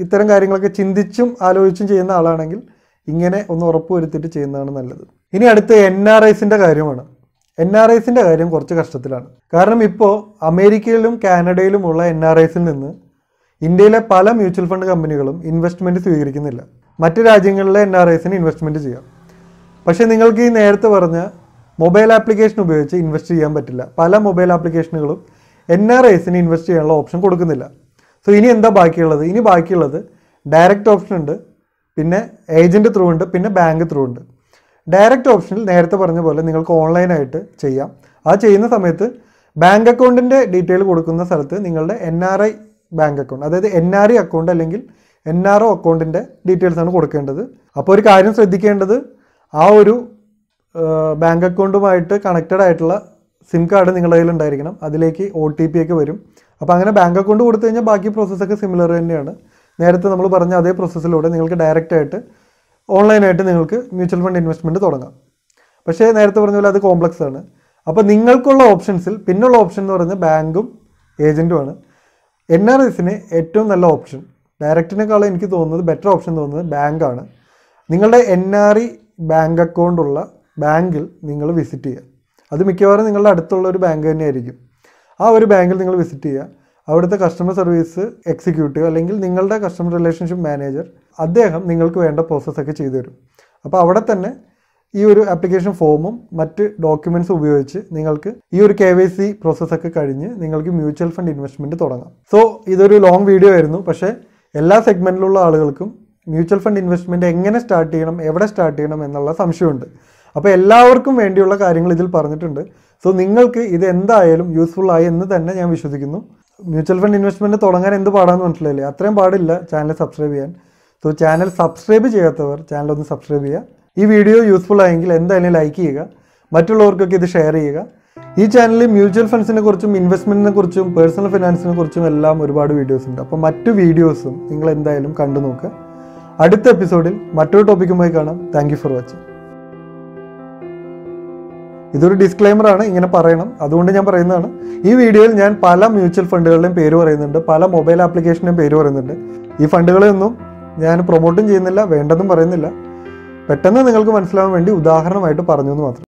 ഇത്തരം കാര്യങ്ങളൊക്കെ ചിന്തിച്ചും ആലോചിച്ചും ചെയ്യുന്ന ആളാണെങ്കിൽ ഇങ്ങനെ ഒന്ന് ഉറപ്പ് വരുത്തിയിട്ട് ചെയ്യുന്നതാണ് നല്ലത് ഇനി അടുത്ത എൻ ആർ ഐസിൻ്റെ കാര്യമാണ് എൻ ആർ ഐസിൻ്റെ കാര്യം കുറച്ച് കഷ്ടത്തിലാണ് കാരണം ഇപ്പോൾ അമേരിക്കയിലും കാനഡയിലുമുള്ള എൻ ആർ ഐസിൽ നിന്ന് ഇന്ത്യയിലെ പല മ്യൂച്വൽ ഫണ്ട് കമ്പനികളും ഇൻവെസ്റ്റ്മെൻറ്റ് സ്വീകരിക്കുന്നില്ല മറ്റ് രാജ്യങ്ങളിലെ എൻ ആർ ഐസിന് ഇൻവെസ്റ്റ്മെൻറ്റ് ചെയ്യാം പക്ഷേ നിങ്ങൾക്ക് ഈ നേരത്തെ പറഞ്ഞ മൊബൈൽ ആപ്ലിക്കേഷൻ ഉപയോഗിച്ച് ഇൻവെസ്റ്റ് ചെയ്യാൻ പറ്റില്ല പല മൊബൈൽ ആപ്ലിക്കേഷനുകളും എൻ ആർ ഐസിന് ഇൻവെസ്റ്റ് ചെയ്യാനുള്ള ഓപ്ഷൻ കൊടുക്കുന്നില്ല സോ ഇനി എന്താ ബാക്കിയുള്ളത് ഇനി ബാക്കിയുള്ളത് ഡയറക്റ്റ് ഓപ്ഷൻ ഉണ്ട് പിന്നെ ഏജൻറ്റ് ത്രൂ ഉണ്ട് പിന്നെ ബാങ്ക് ത്രൂ ഉണ്ട് ഡയറക്റ്റ് ഓപ്ഷനിൽ നേരത്തെ പറഞ്ഞ പോലെ നിങ്ങൾക്ക് ഓൺലൈനായിട്ട് ചെയ്യാം അത് ചെയ്യുന്ന സമയത്ത് ബാങ്ക് അക്കൗണ്ടിൻ്റെ ഡീറ്റെയിൽ കൊടുക്കുന്ന സ്ഥലത്ത് നിങ്ങളുടെ N R I bank account അതായത് എൻ ആർ ഐ അക്കൗണ്ട് അല്ലെങ്കിൽ എൻ ആർ ഒ അക്കൗണ്ടിൻ്റെ ഡീറ്റെയിൽസ് ആണ് കൊടുക്കേണ്ടത് അപ്പോൾ ഒരു കാര്യം ശ്രദ്ധിക്കേണ്ടത് ആ ഒരു ബാങ്ക് അക്കൗണ്ടുമായിട്ട് കണക്റ്റഡ് ആയിട്ടുള്ള സിം കാർഡ് നിങ്ങളുടെ കയ്യിൽ ഉണ്ടായിരിക്കണം അതിലേക്ക് ഒ ടി പി ഒക്കെ വരും അപ്പോൾ അങ്ങനെ ബാങ്ക് അക്കൗണ്ട് കൊടുത്തു കഴിഞ്ഞാൽ ബാക്കി പ്രോസസ്സൊക്കെ സിമിലർ തന്നെയാണ് നേരത്തെ നമ്മൾ പറഞ്ഞ അതേ പ്രോസസ്സിലൂടെ നിങ്ങൾക്ക് ഡയറക്റ്റായിട്ട് ഓൺലൈനായിട്ട് നിങ്ങൾക്ക് മ്യൂച്വൽ ഫണ്ട് ഇൻവെസ്റ്റ്മെൻറ്റ് തുടങ്ങാം പക്ഷേ നേരത്തെ പറഞ്ഞ പോലെ അത് കോംപ്ലക്സ് ആണ് അപ്പോൾ നിങ്ങൾക്കുള്ള ഓപ്ഷൻസിൽ പിന്നുള്ള ഓപ്ഷൻ എന്ന് പറയുന്നത് ബാങ്കും ഏജൻറ്റുമാണ് എൻ ആർ എസിന് ഏറ്റവും നല്ല ഓപ്ഷൻ ഡയറക്റ്റിനേക്കാളും എനിക്ക് തോന്നുന്നത് ബെറ്റർ ഓപ്ഷൻ തോന്നുന്നത് ബാങ്കാണ് നിങ്ങളുടെ എൻ ആർ ഇ ബാങ്ക് അക്കൗണ്ടുള്ള ബാങ്കിൽ നിങ്ങൾ വിസിറ്റ് ചെയ്യുക അത് മിക്കവാറും നിങ്ങളുടെ അടുത്തുള്ള ഒരു ബാങ്ക് തന്നെയായിരിക്കും ആ ഒരു ബാങ്കിൽ നിങ്ങൾ വിസിറ്റ് ചെയ്യുക അവിടുത്തെ കസ്റ്റമർ സർവീസ് എക്സിക്യൂട്ടീവ് അല്ലെങ്കിൽ നിങ്ങളുടെ കസ്റ്റമർ റിലേഷൻഷിപ്പ് മാനേജർ അദ്ദേഹം നിങ്ങൾക്ക് വേണ്ട പ്രോസസ്സൊക്കെ ചെയ്തു തരും അപ്പോൾ അവിടെ തന്നെ ഈ ഒരു ആപ്ലിക്കേഷൻ ഫോമും മറ്റ് ഡോക്യുമെൻറ്റ്സ് ഉപയോഗിച്ച് നിങ്ങൾക്ക് ഈ ഒരു കെ വൈ സി പ്രോസസ്സൊക്കെ കഴിഞ്ഞ് നിങ്ങൾക്ക് മ്യൂച്വൽ ഫണ്ട് ഇൻവെസ്റ്റ്മെൻറ്റ് തുടങ്ങാം സോ ഇതൊരു ലോങ് വീഡിയോ ആയിരുന്നു പക്ഷേ എല്ലാ സെഗ്മെൻറ്റിലുള്ള ആളുകൾക്കും മ്യൂച്വൽ ഫണ്ട് ഇൻവെസ്റ്റ്മെൻറ്റ് എങ്ങനെ സ്റ്റാർട്ട് ചെയ്യണം എവിടെ സ്റ്റാർട്ട് ചെയ്യണം എന്നുള്ള സംശയമുണ്ട് അപ്പോൾ എല്ലാവർക്കും വേണ്ടിയുള്ള കാര്യങ്ങൾ ഇതിൽ പറഞ്ഞിട്ടുണ്ട് സോ നിങ്ങൾക്ക് ഇത് എന്തായാലും യൂസ്ഫുൾ ആയി എന്ന് തന്നെ ഞാൻ വിശ്വസിക്കുന്നു മ്യൂച്വൽ ഫണ്ട് ഇൻവെസ്റ്റ്മെൻറ്റ് തുടങ്ങാൻ എന്ത് പാടാന്ന് മനസ്സിലായില്ലേ അത്രയും പാടില്ല ചാനൽ സബ്സ്ക്രൈബ് ചെയ്യാൻ സോ ചാനൽ സബ്സ്ക്രൈബ് ചെയ്യാത്തവർ ചാനൽ ഒന്ന് സബ്സ്ക്രൈബ് ചെയ്യുക ഈ വീഡിയോ യൂസ്ഫുൾ ആയെങ്കിൽ എന്തായാലും ലൈക്ക് ചെയ്യുക മറ്റുള്ളവർക്കൊക്കെ ഇത് ഷെയർ ചെയ്യുക ഈ ചാനലിൽ മ്യൂച്വൽ ഫണ്ട്സിനെ കുറിച്ചും ഇൻവെസ്റ്റ്മെന്റിനെ കുറിച്ചും പേഴ്സണൽ ഫിനാൻസിനെ കുറിച്ചും എല്ലാം ഒരുപാട് വീഡിയോസ് ഉണ്ട് അപ്പോൾ മറ്റു വീഡിയോസും നിങ്ങൾ എന്തായാലും കണ്ടു നോക്കുക അടുത്ത എപ്പിസോഡിൽ മറ്റൊരു ടോപ്പിക്കുമായി കാണാം താങ്ക് ഫോർ വാച്ചിങ് ഇതൊരു ഡിസ്ക്ലൈമർ ആണ് ഇങ്ങനെ പറയണം അതുകൊണ്ട് ഞാൻ പറയുന്നതാണ് ഈ വീഡിയോയിൽ ഞാൻ പല മ്യൂച്വൽ ഫണ്ടുകളുടെയും പേര് പറയുന്നുണ്ട് പല മൊബൈൽ ആപ്ലിക്കേഷൻ്റെയും പേര് പറയുന്നുണ്ട് ഈ ഫണ്ടുകളെയൊന്നും ഞാൻ പ്രൊമോട്ടും ചെയ്യുന്നില്ല വേണ്ടതും പറയുന്നില്ല പെട്ടെന്ന് നിങ്ങൾക്ക് മനസ്സിലാവാൻ വേണ്ടി ഉദാഹരണമായിട്ട് പറഞ്ഞു എന്ന് മാത്രം